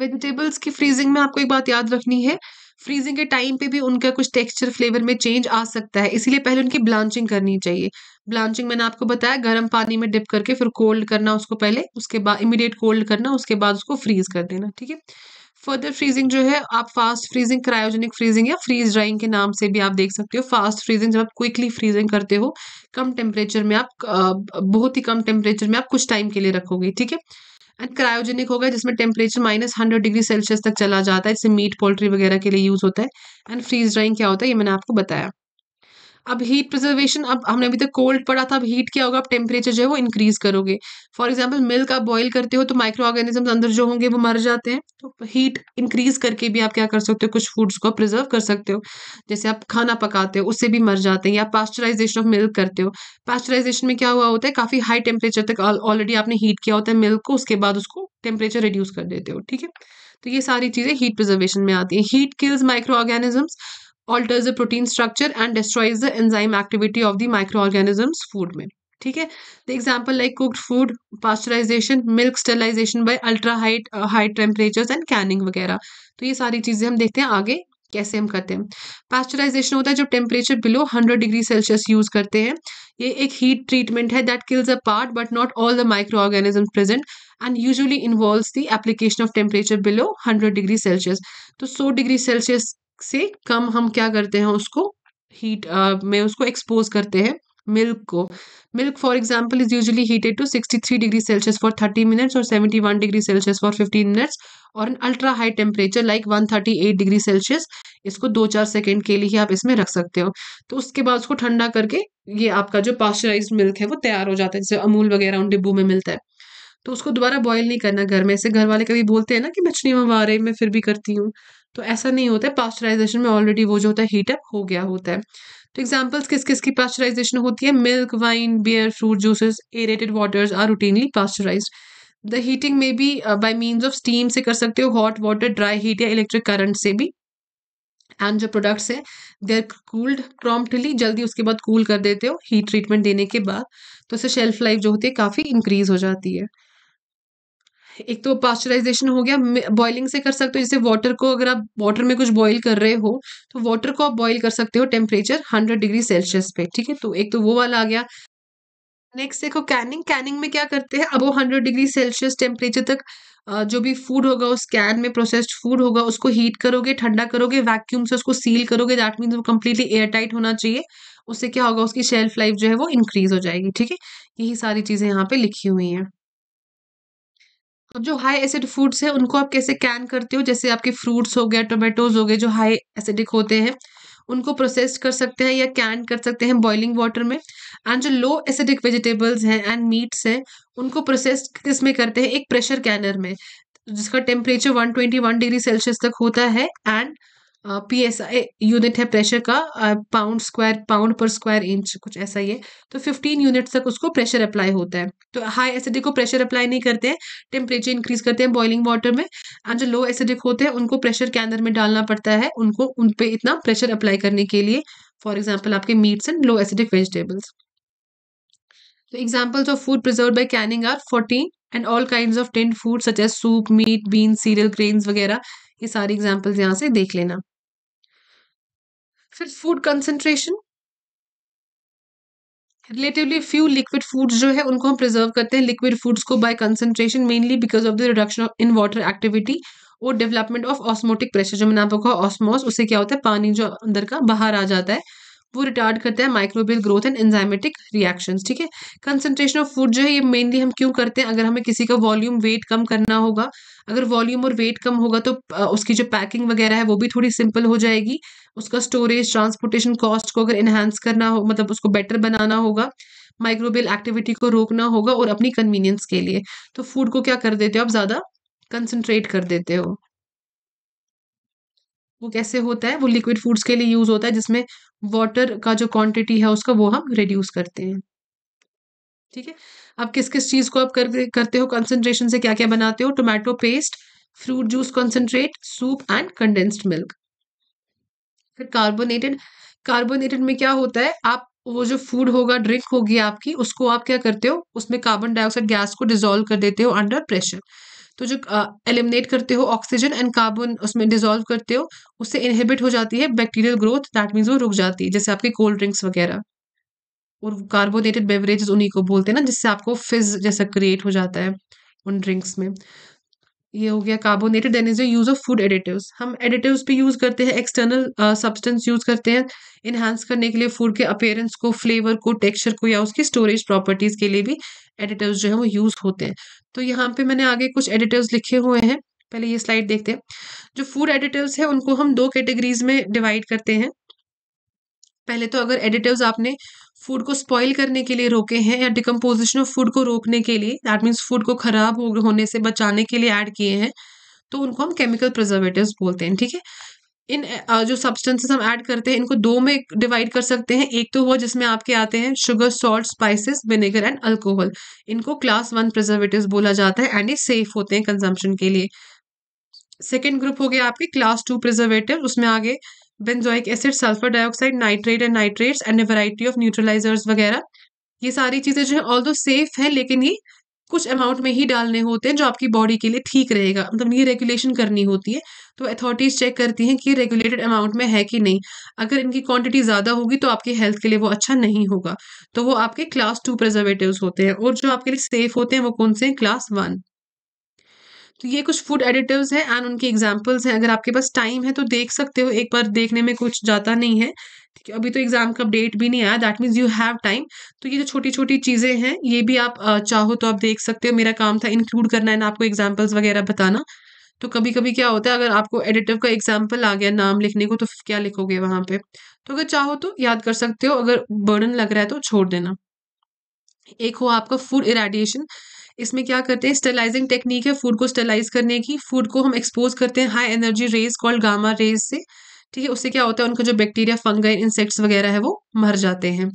S1: वेजिटेबल्स की फ्रीजिंग में आपको एक बात याद रखनी है फ्रीजिंग के टाइम पे भी उनका कुछ टेक्सचर फ्लेवर में चेंज आ सकता है इसीलिए पहले उनकी ब्लांचिंग करनी चाहिए ब्लांचिंग मैंने आपको बताया गर्म पानी में डिप करके फिर कोल्ड करना उसको पहले उसके बाद इमिडिएट कोल्ड करना उसके बाद उसको फ्रीज कर देना ठीक है फर्दर फ्रीजिंग जो है आप फास्ट फ्रीजिंग क्रायोजेनिक फ्रीजिंग या फ्रीज ड्राइंग के नाम से भी आप देख सकते हो फास्ट फ्रीजिंग जब आप क्विकली फ्रीजिंग करते हो कम टेम्परेचर में आप बहुत ही कम टेम्परेचर में आप कुछ टाइम के लिए रखोगे ठीक है एंड क्रायोजेनिक होगा जिसमें temperature minus hundred degree Celsius तक चला जाता है इससे मीट पोल्ट्री वगैरह के लिए यूज़ होता है एंड फ्रीज ड्राइंग क्या होता है ये मैंने आपको बताया अब हीट प्रिजर्वेशन अब हमने अभी तक कोल्ड पड़ा था अब हीट क्या होगा अब टेम्परेचर जो है वो इंक्रीज करोगे फॉर एग्जाम्पल मिल्क आप बॉयल करते हो तो माइक्रो ऑर्गेनिजम्स अंदर जो होंगे वो मर जाते हैं तो हीट इंक्रीज करके भी आप क्या कर सकते हो कुछ फूड्स को प्रिजर्व कर सकते हो जैसे आप खाना पकाते हो उससे भी मर जाते हैं या पास्चराइजेशन ऑफ मिल्क करते हो पास्चराइजेशन में क्या हुआ होता है काफ़ी हाई टेम्परेचर तक ऑलरेडी आपने हीट किया होता है मिल्क को उसके बाद उसको टेम्परेचर रिड्यूस कर देते हो ठीक है तो ये सारी चीज़ें हीट प्रिजर्वेशन में आती हैं heat kills micro organisms the protein structure and destroys the enzyme activity of the micro microorganisms food में ठीक है the example like cooked food pasteurisation milk sterilisation by ultra height high temperatures and canning वगैरह तो ये सारी चीज़ें हम देखते हैं आगे कैसे हम करते हैं पास्चराइजेशन होता है जब temperature below 100 degree Celsius use करते हैं ये एक हीट ट्रीटमेंट है that kills a part but not all the micro organism present and usually involve the application of temperature below 100 degree Celsius तो 100 डिग्री सेल्सियस से कम हम क्या करते हैं उसको हीट में उसको एक्सपोज करते हैं मिल्क को milk for example is usually heated to sixty three degree Celsius for thirty minutes और seventy one degree Celsius for fifteen minutes और an ultra high temperature like one thirty eight degree Celsius इसको दो चार second के लिए ही आप इसमें रख सकते हो तो उसके बाद उसको ठंडा करके ये आपका जो पास्चराइज मिल्क है वो तैयार हो जाता है जैसे अमूल वगैरह उन डिब्बू में मिलता है तो उसको दोबारा बॉयल नहीं करना घर में ऐसे घर वाले कभी बोलते हैं ना कि मछली मंगवा रहे मैं फिर भी करती हूँ तो ऐसा नहीं होता है पास्चराइजेशन में ऑलरेडी वो जो होता है हीटअप हो गया होता है तो एग्जाम्पल्स किस किस की पास्चराइजेशन होती है milk wine beer fruit juices aerated waters are routinely pasteurise the heating में भी बाई मीन्स ऑफ स्टीम से कर सकते हो हॉट वाटर ड्राई हीट या इलेक्ट्रिक करंट से भी एंड जो प्रोडक्ट्स है दे आर कूल्ड प्रॉम्प्टली जल्दी उसके बाद कूल कर देते हो हीट ट्रीटमेंट देने के बाद तो उससे शेल्फ लाइफ जो होती है काफ़ी इंक्रीज हो जाती है एक तो पास्चराइजेशन हो गया बॉइलिंग से कर सकते हो जैसे वाटर को अगर आप वाटर में कुछ बॉईल कर रहे हो तो वाटर को आप बॉईल कर सकते हो टेम्परेचर हंड्रेड डिग्री सेल्सियस पे ठीक है तो एक तो वो वाला आ गया नेक्स्ट देखो कैनिंग कैनिंग में क्या करते हैं अब वो हंड्रेड डिग्री सेल्सियस टेम्परेचर तक जो भी फूड होगा उस कैन में प्रोसेस्ड फूड होगा उसको हीट करोगे ठंडा करोगे वैक्यूम से उसको सील करोगे दैट मीन्स वो कम्प्लीटली एयर टाइट होना चाहिए उससे क्या होगा उसकी शेल्फ लाइफ जो है वो इंक्रीज हो जाएगी ठीक है यही सारी चीज़ें यहाँ पे लिखी हुई हैं और तो जो हाई एसिड फूड्स है उनको आप कैसे कैन करते हो जैसे आपके फ्रूट्स हो गया टोमेटोज हो गए जो हाई एसिडिक होते हैं उनको प्रोसेस्ड कर सकते हैं या कैन कर सकते हैं बॉइलिंग वाटर में एंड जो लो एसिडिक वेजिटेबल्स हैं एंड मीट्स हैं उनको प्रोसेस किस में करते हैं एक प्रेशर कैनर में जिसका टेम्परेचर 121 डिग्री सेल्सियस तक होता है and P S I unit है प्रेशर का पाउंड स्क्वायर पाउंड पर स्क्वायर इंच कुछ ऐसा ही है तो फिफ्टीन यूनिट्स तक उसको प्रेशर अप्लाई होता है तो हाई एसिडिक को प्रेशर अप्लाई नहीं करते हैं टेम्परेचर इंक्रीज करते हैं बॉइलिंग वाटर में एंड जो लो एसिडिक होते हैं उनको प्रेशर के अंदर में डालना पड़ता है उनको उन पर इतना प्रेशर अप्लाई करने के लिए फॉर एग्जाम्पल आपके meats and low acidic vegetables तो examples of food preserve by canning are fourteen and all kind of tinned food such as soup meat bean cereal grains वगैरह ये सारी एग्जाम्पल्स यहाँ से देख लेना फिर food concentration relatively few liquid foods जो है उनको हम प्रिजर्व करते हैं लिक्विड फूड्स को by concentration mainly because of the reduction in water activity और डेवलपमेंट ऑफ ऑस्मोटिक प्रेशर जो मैंने आपको कहा ऑस्मोस उससे क्या होता है पानी जो अंदर का बाहर आ जाता है वो रिटार्ड करता है microbial growth and enzymatic reaction ठीक है कंसनट्रेशन ऑफ फूड जो है ये मेनली हम क्यों करते हैं अगर हमें किसी का वॉल्यूम वेट कम करना होगा अगर वॉल्यूम और वेट कम होगा तो उसकी जो पैकिंग वगैरह है वो भी थोड़ी सिंपल हो जाएगी उसका स्टोरेज ट्रांसपोर्टेशन कॉस्ट को अगर इन्हांस करना हो मतलब उसको बेटर बनाना होगा माइक्रोबियल एक्टिविटी को रोकना होगा और अपनी कन्वीनियंस के लिए तो फूड को क्या कर देते हो आप ज़्यादा कंसनट्रेट कर देते हो वो कैसे होता है वो लिक्विड फूड्स के लिए यूज होता है जिसमें वाटर का जो क्वांटिटी है उसका वो हम रिड्यूस करते हैं ठीक है अब किस किस चीज को आप कर, करते हो कंसेंट्रेशन से क्या क्या बनाते हो tomato paste fruit juice concentrate soup and condensed milk फिर कार्बोनेटेड कार्बोनेटेड में क्या होता है आप वो जो फूड होगा ड्रिंक होगी आपकी उसको आप क्या करते हो उसमें कार्बन डाइऑक्साइड गैस को डिजोल्व कर देते हो अंडर प्रेशर तो जो एलिमिनेट करते हो ऑक्सीजन एंड कार्बन उसमें डिजोल्व करते हो उससे इनहिबिट हो जाती है बैक्टीरियल ग्रोथ दैट मीन्स वो रुक जाती है जैसे आपके कोल्ड ड्रिंक्स वगैरह और कार्बोनेटेड बेवरेजेस उन्हीं को बोलते हैं ना जिससे आपको फिज जैसा क्रिएट हो जाता है उन ड्रिंक्स में ये हो गया carbonated then is the use of food additives हम एडिटिव्स भी यूज करते हैं एक्सटर्नल सब्सटेंस यूज करते हैं इनहांस करने के लिए फूड के अपेयरेंस को फ्लेवर को टेक्सचर को या उसकी स्टोरेज प्रॉपर्टीज के लिए भी एडिटर्स जो है वो यूज होते हैं तो यहाँ पे मैंने आगे कुछ एडिटर्स लिखे हुए हैं पहले ये स्लाइड देखते हैं जो फूड एडिटर्स है उनको हम दो कैटेगरीज में डिवाइड करते हैं पहले तो अगर एडिटिव्स आपने फूड को स्पॉइल करने के लिए रोके हैं या डिकम्पोजिशन ऑफ फूड को रोकने के लिए दैट मीन्स फूड को खराब होने से बचाने के लिए ऐड किए हैं तो उनको हम केमिकल प्रिजर्वेटिव बोलते हैं ठीक है इन जो सब्सटेंसेस हम ऐड करते हैं इनको दो में डिवाइड कर सकते हैं एक तो वो जिसमें आपके आते हैं sugar salt spices vinegar and alcohol इनको क्लास वन प्रिजर्वेटिव बोला जाता है एंड ये सेफ होते हैं कंजम्पशन के लिए सेकेंड ग्रुप हो गया आपके क्लास टू प्रिजर्वेटिव उसमें आगे benzoic acid sulphur dioxide nitrate and nitrates and variety of neutralisers वगैरह ये सारी चीज़ें जो है ऑल दो सेफ है लेकिन ये कुछ अमाउंट में ही डालने होते हैं जो आपकी बॉडी के लिए ठीक रहेगा मतलब ये रेगुलेशन करनी होती है तो अथॉरिटीज़ चेक करती हैं कि रेगुलेटेड अमाउंट में है कि नहीं अगर इनकी क्वांटिटी ज़्यादा होगी तो आपके हेल्थ के लिए वो अच्छा नहीं होगा तो वो आपके क्लास टू प्रिजर्वेटिव होते हैं और जो आपके लिए सेफ होते हैं वो कौन से हैं क्लास वन तो ये कुछ फूड एडिटिव्स हैं एंड उनके एग्जाम्पल्स हैं अगर आपके पास टाइम है तो देख सकते हो एक बार देखने में कुछ जाता नहीं है अभी तो एग्जाम का अपडेट भी नहीं आया that means you have time तो ये जो छोटी छोटी चीज़ें हैं ये भी आप चाहो तो आप देख सकते हो मेरा काम था इंक्लूड करना है आपको एग्जाम्पल्स वगैरह बताना तो कभी कभी क्या होता है अगर आपको एडिटिव का एग्जाम्पल आ गया नाम लिखने को तो क्या लिखोगे वहां पे तो अगर चाहो तो याद कर सकते हो अगर बर्डन लग रहा है तो छोड़ देना एक हो आपका फूड इराडिएशन इसमें क्या करते हैं स्टेलाइजिंग टेक्निक है फूड को स्टेलाइज करने की फूड को हम एक्सपोज करते हैं high energy rays called gamma rays से ठीक है उससे क्या होता है उनका जो बैक्टीरिया फंगाई इंसेक्ट्स वगैरह है वो मर जाते हैं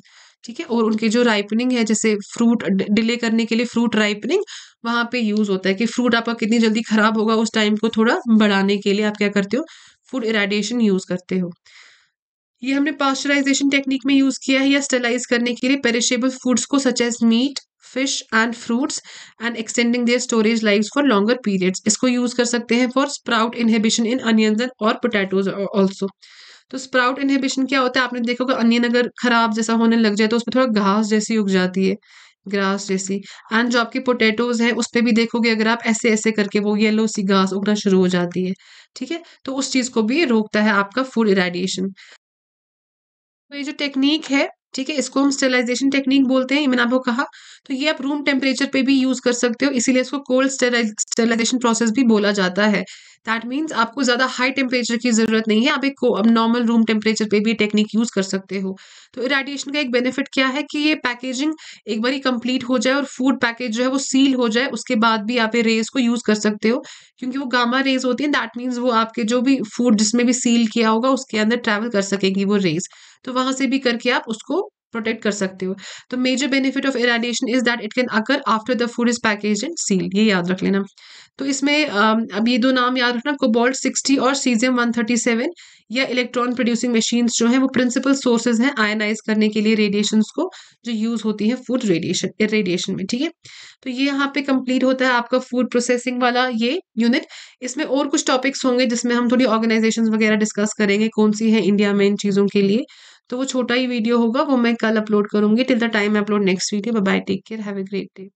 S1: ठीक है और उनकी जो राइपनिंग है जैसे फ्रूट डिले करने के लिए फ्रूट राइपनिंग वहां पे यूज़ होता है कि फ्रूट आपका कितनी जल्दी ख़राब होगा उस टाइम को थोड़ा बढ़ाने के लिए आप क्या करते हो फूड इराडिएशन यूज़ करते हो ये हमने पास्चराइजेशन टेक्निक में यूज़ किया है या स्टेलाइज करने के लिए पेरिशेबल फूड्स को such as meat fish and fruits and extending their storage life for longer periods इसको यूज कर सकते हैं for sprout inhibition in onions and और पोटैटोज ऑल्सो तो स्प्राउट इनहिबिशन क्या होता है आपने देखा होगा अनियन अगर खराब जैसा होने लग जाए तो उस पर थोड़ा घास जैसी उग जाती है ग्रास जैसी एंड जो आपकी पोटैटोज है उस पर भी देखोगे अगर आप ऐसे ऐसे करके वो येलो सी घास उगना शुरू हो जाती है ठीक है तो उस चीज़ को भी रोकता है आपका फूड इराडिएशन तो ये जो टेक्निक है ठीक है इसको हम स्टेलाइजेशन टेक्निक बोलते हैं मैंने आपको कहा तो ये आप रूम टेम्परेचर पे भी यूज कर सकते हो इसीलिए इसको कोल्ड स्टेलाइजेशन प्रोसेस भी बोला जाता है दैट मीन्स आपको ज़्यादा हाई टेम्परेचर की ज़रूरत नहीं है आप एक नॉर्मल रूम टेम्परेचर पे भी टेक्निक यूज़ कर सकते हो तो इराडिएशन का एक बेनिफिट क्या है कि ये पैकेजिंग एक बार ही कंप्लीट हो जाए और फूड पैकेज जो है वो सील हो जाए उसके बाद भी आप ये रेज को यूज़ कर सकते हो क्योंकि वो गामा रेज होती है दैट मीन्स वो आपके जो भी फूड जिसमें भी सील किया होगा उसके अंदर ट्रैवल कर सकेगी वो रेज तो वहां से भी करके आप उसको प्रोटेक्ट कर सकते हो तो major benefit of irradiation is that it can occur after the food is package and seal ये याद रख लेना तो इसमें अब ये दो नाम याद रखना कोबोल्ट सिक्सटी और सीजियम वन थर्टी सेवन या इलेक्ट्रॉन प्रोड्यूसिंग मशीन्स जो हैं वो प्रिंसिपल सोर्सेज हैं आयनाइज करने के लिए रेडिएशन को जो यूज होती है फूड रेडिएशन रेडिएशन में ठीक है तो ये यहाँ पे कंप्लीट होता है आपका फूड प्रोसेसिंग वाला ये यूनिट इसमें और कुछ टॉपिक्स होंगे जिसमें हम थोड़ी ऑर्गेनाइजेशन वगैरह डिस्कस करेंगे कौन सी है इंडिया में इन चीज़ों के लिए तो वो छोटा ही वीडियो होगा वो मैं कल अपलोड करूंगी till the time upload next video bye take care have a great day